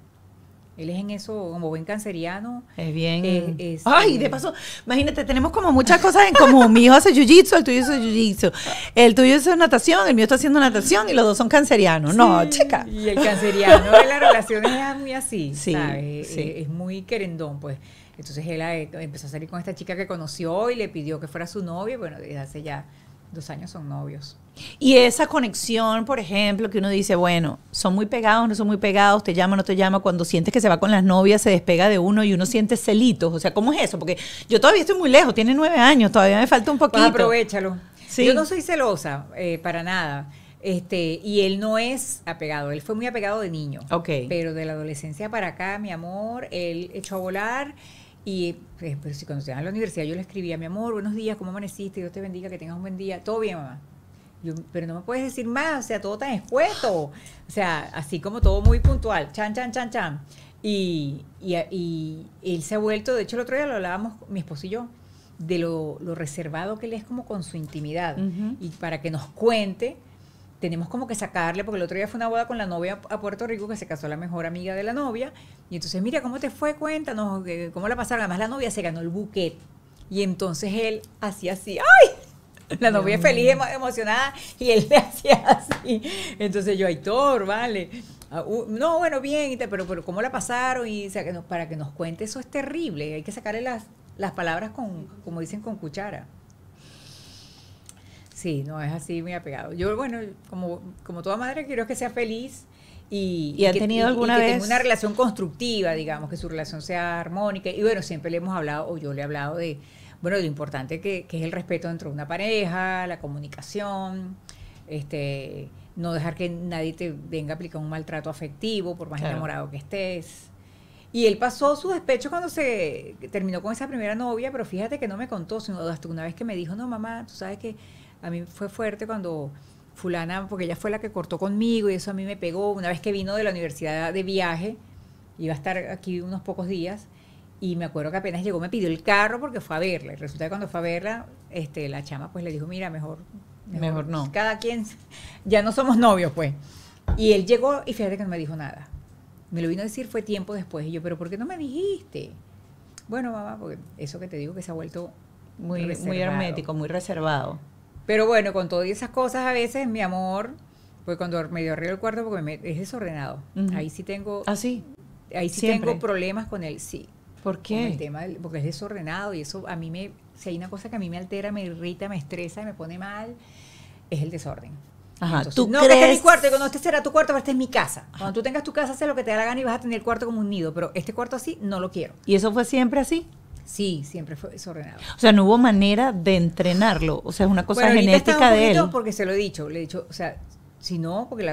Speaker 2: Él es en eso, como buen canceriano. Es bien. Eh, Ay, de eh, paso,
Speaker 1: imagínate, tenemos como muchas cosas en común. Mi hijo hace jiu el tuyo hace jiu El tuyo hace natación, el mío está haciendo natación y los dos son cancerianos. no, chica. Y el canceriano de la
Speaker 2: relación es muy así, sí,
Speaker 1: eh,
Speaker 2: Es, muy querendón, pues. Entonces él empezó a salir con esta chica que conoció y le pidió que fuera su novio. Bueno, desde hace ya dos años son novios.
Speaker 1: Y esa conexión, por ejemplo, que uno dice, bueno, son muy pegados, no son muy pegados, te llama, no te llama, cuando sientes que se va con las novias, se despega de uno y uno siente celitos. O sea, ¿cómo es eso? Porque yo todavía estoy muy lejos, tiene nueve años, todavía me falta un pues poquito. aprovechalo. Yo no soy
Speaker 2: celosa, eh, para nada. Este, y él no es apegado, él fue muy apegado de niño. Pero de la adolescencia para acá, mi amor, él echó a volar. Y eh, pues, cuando se a la universidad, yo le escribía, mi amor, buenos días, ¿cómo amaneciste? Dios te bendiga, que tengas un buen día. Todo bien, mamá pero no me puedes decir más, o sea, todo tan expuesto O sea, así como todo muy puntual, chan, chan, chan, chan. Y, él se ha vuelto, de hecho el otro día lo hablábamos, mi esposo y yo, de lo, reservado que él es como con su intimidad. Y para que nos cuente, tenemos como que sacarle, porque el otro día fue una boda con la novia a Puerto Rico, que se casó la mejor amiga de la novia, y entonces, mira, ¿cómo te fue? Cuéntanos, eh, ¿cómo la pasaron? Además, la novia se ganó el buquete. Y entonces él así así, ¡ay! La novia feliz, emocionada, y él le hacía así. Entonces yo, Aitor, vale. Ah, no, bueno, bien, pero, pero ¿cómo la pasaron? Y nos, para que nos cuente, eso es terrible. Hay que sacarle las, las palabras, con, como dicen, con cuchara. Sí, no es así muy apegado. Yo, bueno, como, como toda madre, quiero que sea feliz. Y, que, tenga una relación constructiva, digamos, que su relación sea armónica. Y bueno, siempre le hemos hablado, o yo le he hablado de, bueno, lo importante que, es el respeto dentro de una pareja, la comunicación, este, no dejar que nadie te venga a aplicar un maltrato afectivo, por más enamorado que estés. Y él pasó su despecho cuando se terminó con esa primera novia, pero fíjate que no me contó, sino hasta una vez que me dijo, no, mamá, tú sabes que a mí fue fuerte cuando fulana, porque ella fue la que cortó conmigo y eso a mí me pegó, una vez que vino de la universidad de viaje, iba a estar aquí unos pocos días, y me acuerdo que apenas llegó me pidió el carro porque fue a verla. Y resulta que cuando fue a verla, este, la chama pues le dijo, mira, mejor, mejor, no. Cada quien, ya no somos novios pues. Y él llegó y fíjate que no me dijo nada. Me lo vino a decir fue tiempo después. Y yo, pero ¿por qué no me dijiste? Bueno, mamá, porque eso que te digo que se ha vuelto muy, muy hermético, muy reservado. Pero bueno, con todas esas cosas a veces, mi amor, pues cuando me dio arriba el cuarto, porque me, es desordenado. Ahí sí tengo... ¿Ah, sí? Ahí sí tengo problemas con él, sí. ¿Por qué? El tema porque es desordenado y eso a mí me, si hay una cosa que a mí me altera, me irrita, me estresa, y me pone mal, es el desorden.
Speaker 1: Ajá, Entonces, ¿tú no, crees... este es mi
Speaker 2: cuarto, y cuando este será tu cuarto, pero este es mi casa. Cuando tú tengas tu casa, haz lo que te da la gana y vas a tener el cuarto como un nido, pero este cuarto así no lo quiero. ¿Y eso fue siempre así? Sí, siempre fue desordenado.
Speaker 1: O sea, no hubo manera de entrenarlo, o sea, es una cosa genética un de él.
Speaker 2: porque se lo he dicho, le he dicho, o sea, si no, porque el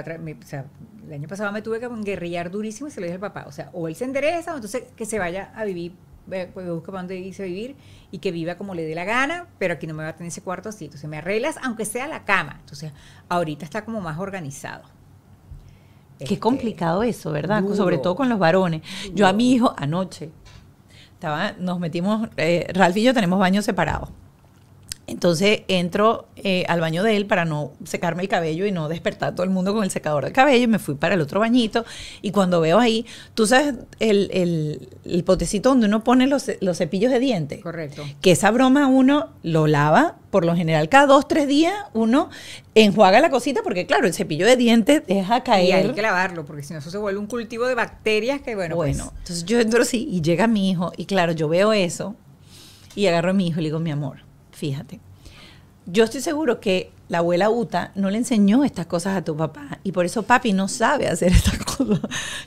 Speaker 2: año pasado me tuve que guerrillar durísimo y se lo dije al papá. O sea, o él se endereza, o entonces que se vaya a vivir, pues busca para dónde irse vivir y que viva como le dé la gana, pero aquí no me va a tener ese cuarto así. Entonces me arreglas, aunque sea la cama. Entonces, ahorita está como más organizado.
Speaker 1: Qué este, complicado eso, ¿verdad? Sobre todo con los varones. Yo a mi hijo anoche estaba, nos metimos, eh, Ralph y yo tenemos baños separados. Entonces entro eh, al baño de él para no secarme el cabello y no despertar a todo el mundo con el secador de cabello. Y me fui para el otro bañito. Y cuando veo ahí, tú sabes el, el, potecito donde uno pone los, cepillos de dientes. Correcto. Que esa broma uno lo lava. Por lo general, cada dos, tres días uno enjuaga la cosita porque, claro, el cepillo de dientes deja caer. Y hay que
Speaker 2: lavarlo porque si no, eso se vuelve un cultivo de bacterias que, bueno. Pues bueno,
Speaker 1: entonces yo entro así y llega mi hijo. Y claro, yo veo eso y agarro a mi hijo y le digo, mi amor fíjate, yo estoy seguro que la abuela Uta no le enseñó estas cosas a tu papá y por eso papi no sabe hacer estas cosas.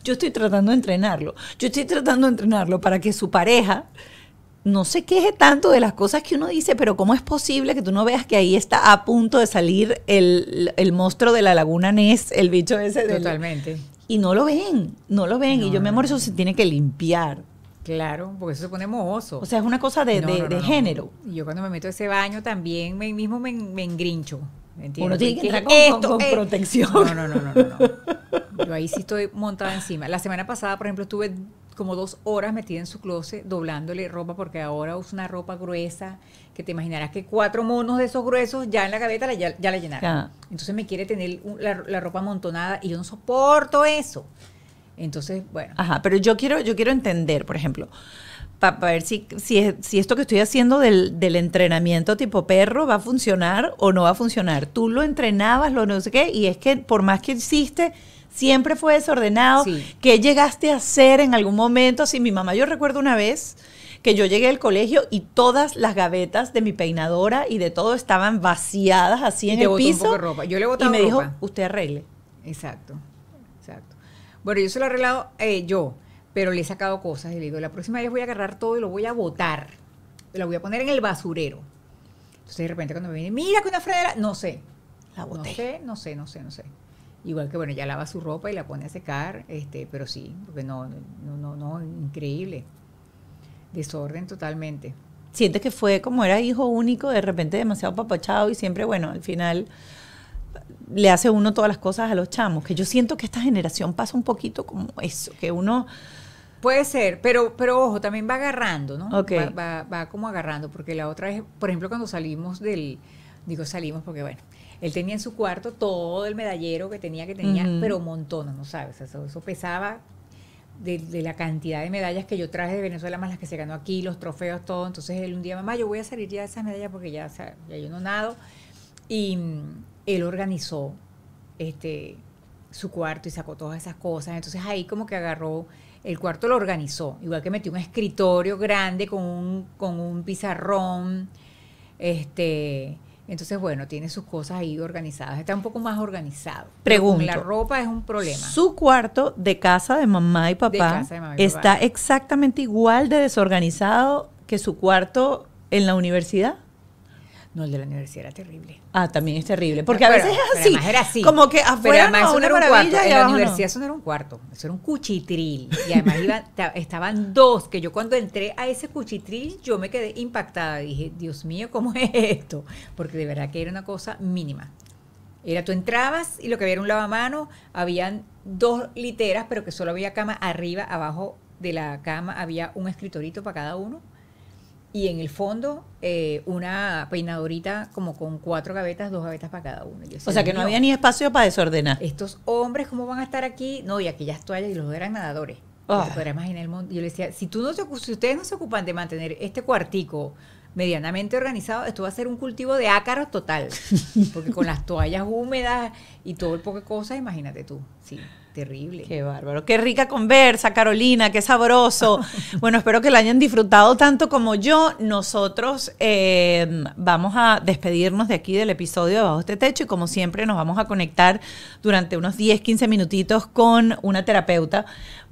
Speaker 1: Yo estoy tratando de entrenarlo. Yo estoy tratando de entrenarlo para que su pareja no se queje tanto de las cosas que uno dice, pero ¿cómo es posible que tú no veas que ahí está a punto de salir el, monstruo de la laguna Ness, el bicho ese? Totalmente. Y no lo ven, no lo ven. y yo, mi amor, eso se tiene que limpiar.
Speaker 2: Claro, porque eso se pone mooso. O sea, es una cosa de, de, género. Yo cuando me meto a ese baño también me, mismo me, me engrincho. ¿me entiendes? Uno tiene que con, eh. protección. No, no, no, no, no. Yo ahí sí estoy montada encima. La semana pasada, por ejemplo, estuve como dos horas metida en su closet doblándole ropa porque ahora usa una ropa gruesa que te imaginarás que cuatro monos de esos gruesos ya en la gaveta ya, la llenaron. Ah. Entonces me quiere tener la, la ropa amontonada y yo no soporto eso. Entonces, bueno.
Speaker 1: Ajá, pero yo quiero, yo quiero entender, por ejemplo, para ver si, esto que estoy haciendo del, entrenamiento tipo perro va a funcionar o no va a funcionar. Tú lo entrenabas, lo no sé qué, y es que por más que hiciste, siempre fue desordenado. Sí. ¿Qué llegaste a hacer en algún momento? Así, mi mamá, yo recuerdo una vez que yo llegué al colegio y todas las gavetas de mi peinadora y de todo estaban vaciadas así en el piso. Un poco ropa. Yo le y me dijo, usted arregle. Exacto.
Speaker 2: Bueno, yo se lo he arreglado eh, yo, pero le he sacado cosas y le digo, la próxima vez voy a agarrar todo y lo voy a botar. Lo voy a poner en el basurero. Entonces de repente cuando me viene, mira que una frenera, no sé. La boté. No sé, no sé, no sé, no sé. Igual que bueno, ya lava su ropa y la pone a secar, este, pero sí, porque no, no, no, no, increíble.
Speaker 1: Desorden totalmente. Sientes que fue como era hijo único, de repente demasiado papachado y siempre, bueno, al final le hace uno todas las cosas a los chamos, que yo siento que esta generación pasa un poquito como eso, que uno... Puede ser,
Speaker 2: pero, pero ojo, también va agarrando, ¿no? Va, como agarrando, porque la otra vez, por ejemplo, cuando salimos del, digo salimos porque bueno, él tenía en su cuarto todo el medallero que tenía, que tenía, pero montones, ¿no sabes? Eso, pesaba de, de, la cantidad de medallas que yo traje de Venezuela, más las que se ganó aquí, los trofeos, todo. Entonces él un día, mamá, yo voy a salir ya de esas medallas porque ya, ya yo no nado. Y, él organizó este, su cuarto y sacó todas esas cosas. Entonces ahí como que agarró, el cuarto lo organizó, igual que metió un escritorio grande con un, con un pizarrón. Este, entonces, bueno, tiene sus cosas ahí organizadas. Está un poco más organizado. Pregunta. La ropa es un problema. Su
Speaker 1: cuarto de casa de mamá y papá, está exactamente igual de desorganizado que su cuarto en la universidad. No, el de la universidad era terrible. Ah, también es terrible. Porque a veces es así. era así. Como que afuera pero no, una era un En la universidad eso no era
Speaker 2: un cuarto. Eso era un cuchitril. Y además estaban dos, que yo cuando entré a ese cuchitril, yo me quedé impactada. Dije, Dios mío, ¿cómo es esto? Porque de verdad que era una cosa mínima. Era tú entrabas y lo que había era un lavamanos, habían dos literas, pero que solo había cama arriba, abajo de la cama había un escritorito para cada uno y en el fondo eh, una peinadorita como con cuatro gavetas, dos gavetas para cada uno. o sea que no había
Speaker 1: ni espacio para desordenar. Estos
Speaker 2: hombres, ¿cómo van a estar aquí? No, y aquellas toallas, y los dos eran nadadores. Ah. el mundo. Yo le decía, si, tú ustedes no se ocupan de mantener este cuartico medianamente organizado, esto va a ser un cultivo de ácaros total. Porque con las toallas húmedas y todo el poco de cosas, imagínate tú. Sí. Terrible.
Speaker 1: Qué bárbaro. Qué rica conversa, Carolina, qué sabroso. bueno, espero que la hayan disfrutado tanto como yo. Nosotros eh, vamos a despedirnos de aquí del episodio de Bajo este Techo y como siempre nos vamos a conectar durante unos 10, 15 minutitos con una terapeuta.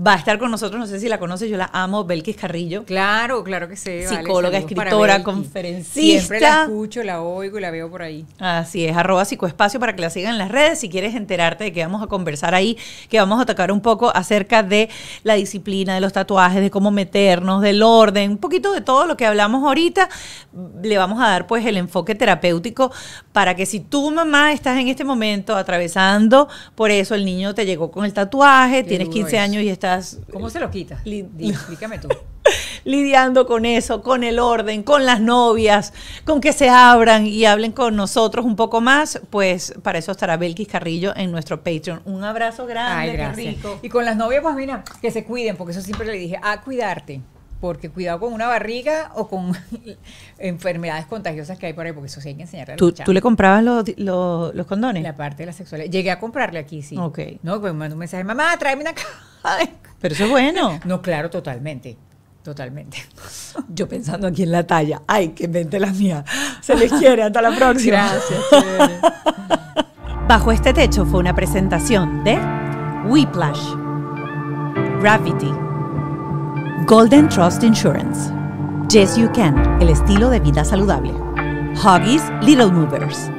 Speaker 1: Va a estar con nosotros, no sé si la conoces, yo la amo, Belkis Carrillo. Claro, claro que sí. Psicóloga, escritora, conferencista. Siempre la escucho,
Speaker 2: la oigo y la veo por ahí.
Speaker 1: Así es, arroba psicoespacio para que la sigan en las redes si quieres enterarte de que vamos a conversar ahí que vamos a tocar un poco acerca de la disciplina, de los tatuajes, de cómo meternos, del orden, un poquito de todo lo que hablamos ahorita. Le vamos a dar pues el enfoque terapéutico para que si tu mamá estás en este momento atravesando por eso, el niño te llegó con el tatuaje, tienes 15 años y estás...
Speaker 2: ¿Cómo se lo quitas? Explícame tú.
Speaker 1: lidiando con eso, con el orden, con las novias, con que se abran y hablen con nosotros un poco más, pues para eso estará Belkis Carrillo en nuestro Patreon.
Speaker 2: Un abrazo grande, Y con las novias, pues mira, que se cuiden, porque eso siempre le dije, a cuidarte porque cuidado con una barriga o con enfermedades contagiosas que hay por ahí, porque eso sí hay que enseñarle a ¿Tú, ¿Tú le
Speaker 1: comprabas los, condones? La parte de la sexualidad.
Speaker 2: Llegué a comprarle aquí, sí. Ok. No, pues me mandó un mensaje, mamá, tráeme una caja. Pero eso es bueno. No, claro, totalmente.
Speaker 1: Totalmente. Yo pensando aquí en la talla. Ay, que mente la mía. Se les quiere. Hasta la próxima. Gracias. Bajo este techo fue una presentación de Whiplash, Gravity, Golden Trust Insurance, Yes You Can, el estilo de vida saludable, Huggies Little Movers.